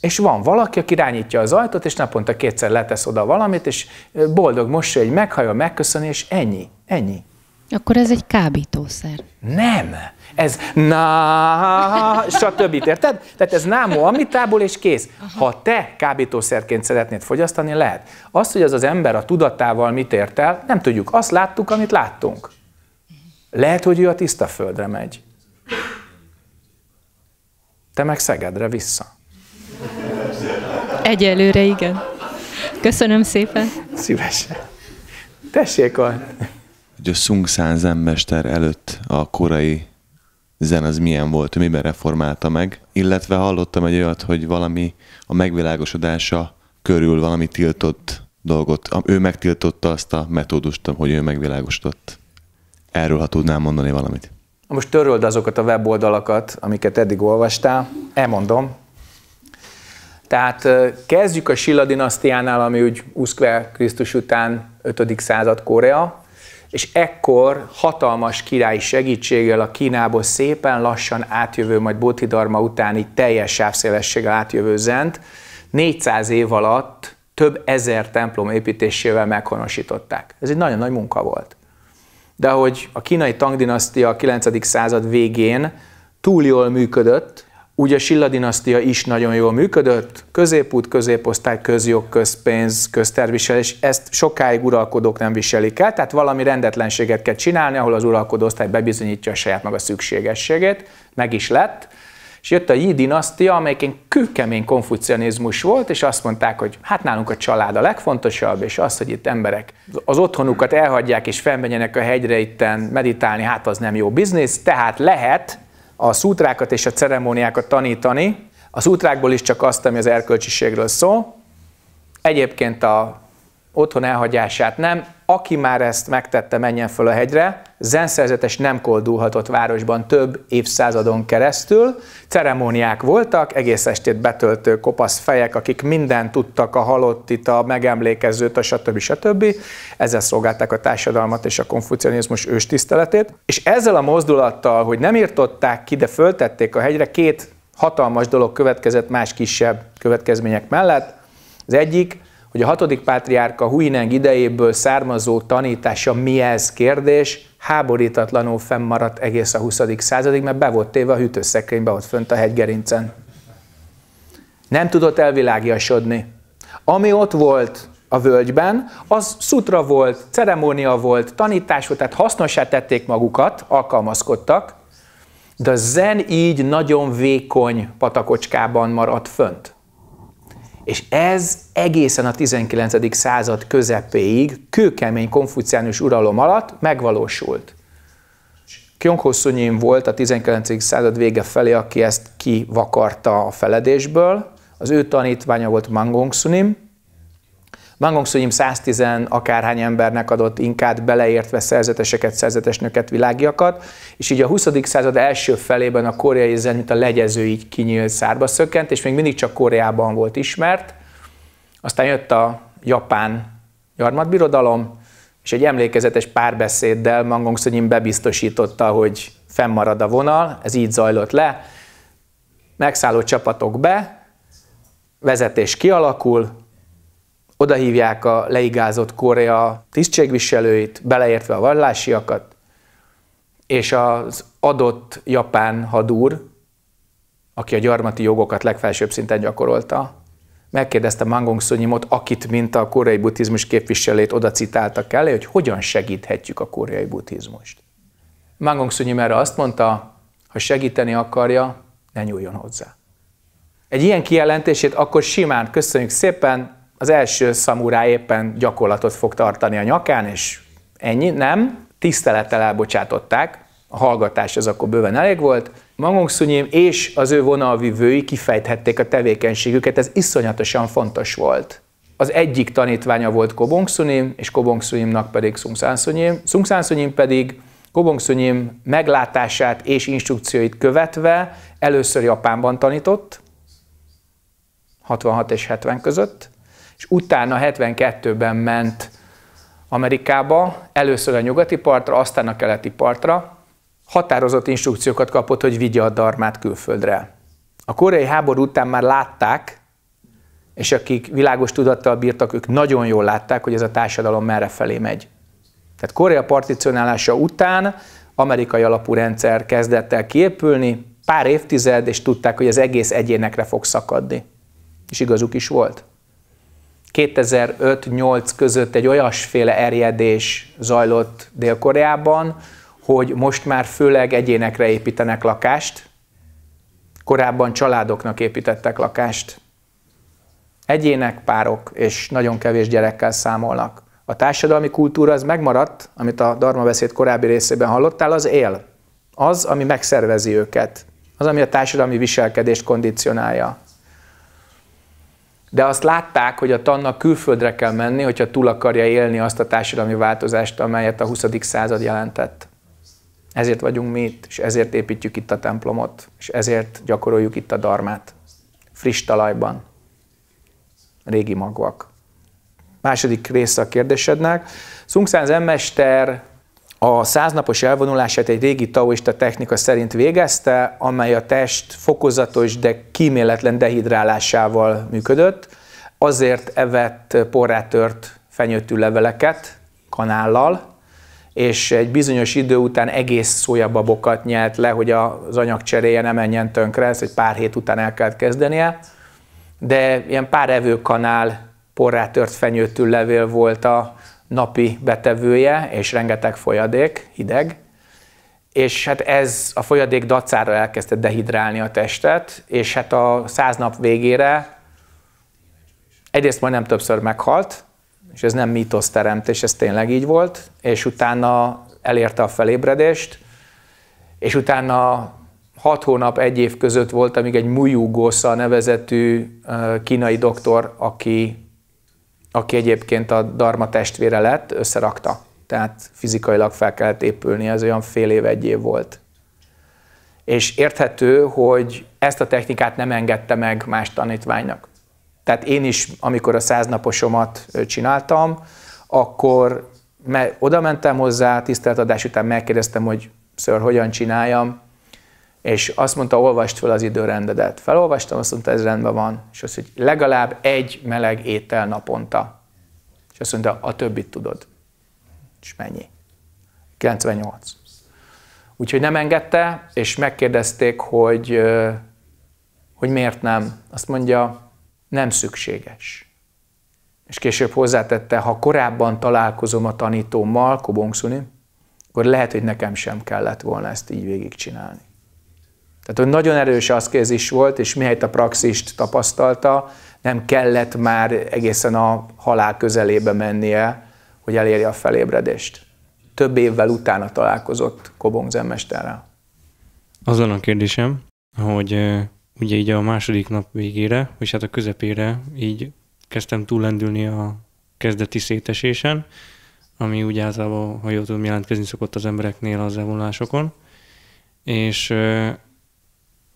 és van valaki, aki irányítja az ajtót, és naponta kétszer letesz oda valamit, és boldog mosoly, hogy meghajol, megköszöni, és ennyi, ennyi. Akkor ez egy kábítószer. Nem! Ez na, stb. Érted? Tehát ez námó amitából, és kész. Ha te kábítószerként szeretnéd fogyasztani, lehet. Azt, hogy az az ember a tudatával mit ért el, nem tudjuk. Azt láttuk, amit láttunk. Lehet, hogy ő a tiszta földre megy. Te meg Szegedre vissza. Egyelőre igen. Köszönöm szépen. Szívesen. Tessék, a... Hogy a San zenmester előtt a korai zen az milyen volt, miben reformálta meg, illetve hallottam egy olyat, hogy valami a megvilágosodása körül valami tiltott dolgot. Ő megtiltotta azt a metódust, hogy ő megvilágosodott. Erről, ha tudnám mondani valamit. Most töröld azokat a weboldalakat, amiket eddig olvastál, elmondom, tehát kezdjük a Silla dinasztiánál, ami úgy Uszkve Krisztus után 5. század Korea, és ekkor hatalmas királyi segítséggel a Kínából szépen lassan átjövő, majd Bodhidharma utáni teljes sávszélességgel átjövő zent, 400 év alatt több ezer templom építésével meghonosították. Ez egy nagyon nagy munka volt. De hogy a kínai Tang dinasztia a 9. század végén túl jól működött, Ugye Silla dinasztia is nagyon jól működött, középút, középosztály, közjog, közpénz, közterviselés, ezt sokáig uralkodók nem viselik el, tehát valami rendetlenséget kell csinálni, ahol az uralkodó osztály bebizonyítja a saját maga szükségességét, meg is lett, és jött a Yi dinasztia, egy kőkemény konfucianizmus volt, és azt mondták, hogy hát nálunk a család a legfontosabb, és az, hogy itt emberek az otthonukat elhagyják, és felmenjenek a hegyre itten meditálni, hát az nem jó biznisz, tehát lehet, a szútrákat és a ceremóniákat tanítani. A szútrákból is csak azt, ami az erkölcsiségről szól. Egyébként a otthon elhagyását nem, aki már ezt megtette, menjen föl a hegyre, zenszerzetes nem koldulhatott városban több évszázadon keresztül. Ceremóniák voltak, egész estét betöltő kopasz fejek, akik mindent tudtak, a halottit, a megemlékezőt, a stb. stb. Ezzel szolgálták a társadalmat és a konfucianizmus őstiszteletét. És ezzel a mozdulattal, hogy nem írtották ki, de föltették a hegyre, két hatalmas dolog következett más kisebb következmények mellett. Az egyik, hogy a hatodik pátriárka Huineng idejéből származó tanítása mi ez kérdés, háborítatlanul fennmaradt egész a 20. századig, mert be volt téve a hűtőszekrénybe ott fönt a hegygerincen. Nem tudott elvilágiasodni. Ami ott volt a völgyben, az szutra volt, ceremónia volt, tanítás volt, tehát hasznosá tették magukat, alkalmazkodtak, de a zen így nagyon vékony patakocskában maradt fönt. És ez egészen a 19. század közepéig, kőkemény konfuciánus uralom alatt megvalósult. Kyung Sunyim volt a 19. század vége felé, aki ezt kivakarta a feledésből, az ő tanítványa volt Mangong Sunim, Bangong Szuim 110 akárhány embernek adott inkát, beleértve szerzeteseket, szerzetesnöket, világiakat, és így a 20. század első felében a koreai zen, mint a legyező így kinyílt szárba szökkent, és még mindig csak Koreában volt ismert. Aztán jött a japán gyarmatbirodalom, és egy emlékezetes párbeszéddel Mangong Szuim bebiztosította, hogy fennmarad a vonal, ez így zajlott le, megszálló csapatok be, vezetés kialakul, oda hívják a leigázott Korea tisztségviselőit, beleértve a vallásiakat, és az adott japán hadúr, aki a gyarmati jogokat legfelsőbb szinten gyakorolta, megkérdezte Mangong Sunyimot, akit mint a koreai buddhizmus képviselőjét, oda citáltak el, hogy hogyan segíthetjük a koreai buddhizmust. Mangong Sunyim erre azt mondta, ha segíteni akarja, ne nyúljon hozzá. Egy ilyen kijelentését akkor simán köszönjük szépen, az első szamurá éppen gyakorlatot fog tartani a nyakán, és ennyi, nem. Tisztelettel elbocsátották, a hallgatás az akkor bőven elég volt. Magunk Szunyim és az ő vonalvivői kifejthették a tevékenységüket, ez iszonyatosan fontos volt. Az egyik tanítványa volt Kobong Szunyim, és Kobong Szunyimnak pedig Szungszán Szunyim. Szunyim pedig Kobong Szunyim meglátását és instrukcióit követve először Japánban tanított, 66 és 70 között, és utána 72-ben ment Amerikába, először a nyugati partra, aztán a keleti partra, határozott instrukciókat kapott, hogy vigye a darmát külföldre. A koreai háború után már látták, és akik világos tudattal bírtak, ők nagyon jól látták, hogy ez a társadalom merre felé megy. Tehát Korea particionálása után amerikai alapú rendszer kezdett el kiépülni, pár évtized, és tudták, hogy az egész egyénekre fog szakadni. És igazuk is volt. 2005-8 között egy olyasféle erjedés zajlott Dél-Koreában, hogy most már főleg egyénekre építenek lakást, korábban családoknak építettek lakást. Egyének, párok és nagyon kevés gyerekkel számolnak. A társadalmi kultúra az megmaradt, amit a Darma beszéd korábbi részében hallottál, az él. Az, ami megszervezi őket. Az, ami a társadalmi viselkedést kondicionálja de azt látták, hogy a tannak külföldre kell menni, hogyha túl akarja élni azt a társadalmi változást, amelyet a 20. század jelentett. Ezért vagyunk mi itt, és ezért építjük itt a templomot, és ezért gyakoroljuk itt a darmát. Friss talajban. Régi magvak. Második része a kérdésednek. Szungszán Zenmester a száznapos elvonulását egy régi taoista technika szerint végezte, amely a test fokozatos, de kíméletlen dehidrálásával működött. Azért evett porrátört fenyőtű leveleket kanállal, és egy bizonyos idő után egész szójababokat nyelt le, hogy az anyagcseréje ne menjen tönkre, ezt egy pár hét után el kellett kezdenie, de ilyen pár evőkanál porrátört fenyőtű levél volt a, napi betevője, és rengeteg folyadék, hideg, és hát ez a folyadék dacára elkezdte dehidrálni a testet, és hát a száz nap végére egyrészt majdnem többször meghalt, és ez nem és ez tényleg így volt, és utána elérte a felébredést, és utána hat hónap, egy év között volt, amíg egy Muyu Gosa nevezetű kínai doktor, aki aki egyébként a darma testvére lett, összerakta. Tehát fizikailag fel kellett épülni, ez olyan fél év, egy év volt. És érthető, hogy ezt a technikát nem engedte meg más tanítványnak. Tehát én is, amikor a száznaposomat csináltam, akkor oda mentem hozzá, tiszteltadás után megkérdeztem, hogy ször, hogyan csináljam, és azt mondta, olvast fel az időrendedet. Felolvastam, azt mondta, ez rendben van. És azt mondta, hogy legalább egy meleg étel naponta. És azt mondta, a többit tudod. És mennyi? 98. Úgyhogy nem engedte, és megkérdezték, hogy, hogy miért nem. Azt mondja, nem szükséges. És később hozzátette, ha korábban találkozom a tanítómmal, Kobongszuni, akkor lehet, hogy nekem sem kellett volna ezt így végigcsinálni. Tehát hogy nagyon erős aszkézis volt, és mihelyt a praxist tapasztalta, nem kellett már egészen a halál közelébe mennie, hogy elérje a felébredést. Több évvel utána találkozott Kobong zenmesterrel. Azon a kérdésem, hogy ugye így a második nap végére, vagy hát a közepére így kezdtem túlendülni a kezdeti szétesésen, ami úgy általában, ha jól tudom, jelentkezni szokott az embereknél az elvonulásokon, és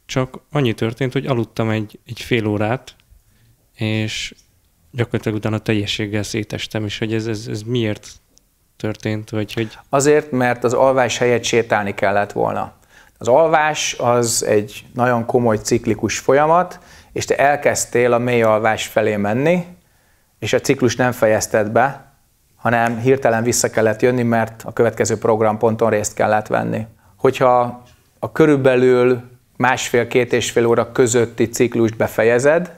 csak annyi történt, hogy aludtam egy, egy fél órát, és gyakorlatilag utána teljességgel szétestem is, hogy ez, ez, ez miért történt, vagy hogy... Azért, mert az alvás helyett sétálni kellett volna. Az alvás az egy nagyon komoly ciklikus folyamat, és te elkezdtél a mély alvás felé menni, és a ciklus nem fejezted be, hanem hirtelen vissza kellett jönni, mert a következő programponton részt kellett venni. Hogyha a körülbelül másfél-két és fél óra közötti ciklust befejezed,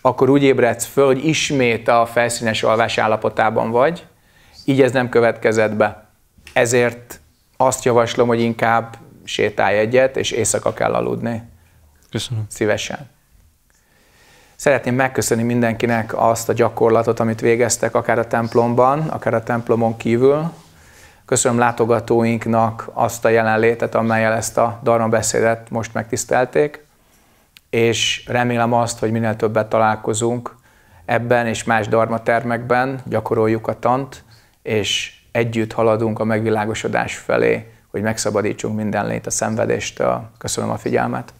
akkor úgy ébredsz föl, hogy ismét a felszínes alvás állapotában vagy, így ez nem következett be. Ezért azt javaslom, hogy inkább sétálj egyet, és éjszaka kell aludni. Köszönöm. Szívesen. Szeretném megköszönni mindenkinek azt a gyakorlatot, amit végeztek, akár a templomban, akár a templomon kívül, Köszönöm látogatóinknak azt a jelenlétet, amelyel ezt a beszédet most megtisztelték, és remélem azt, hogy minél többet találkozunk ebben és más termekben gyakoroljuk a tant, és együtt haladunk a megvilágosodás felé, hogy megszabadítsunk minden lét a szenvedéstől. Köszönöm a figyelmet!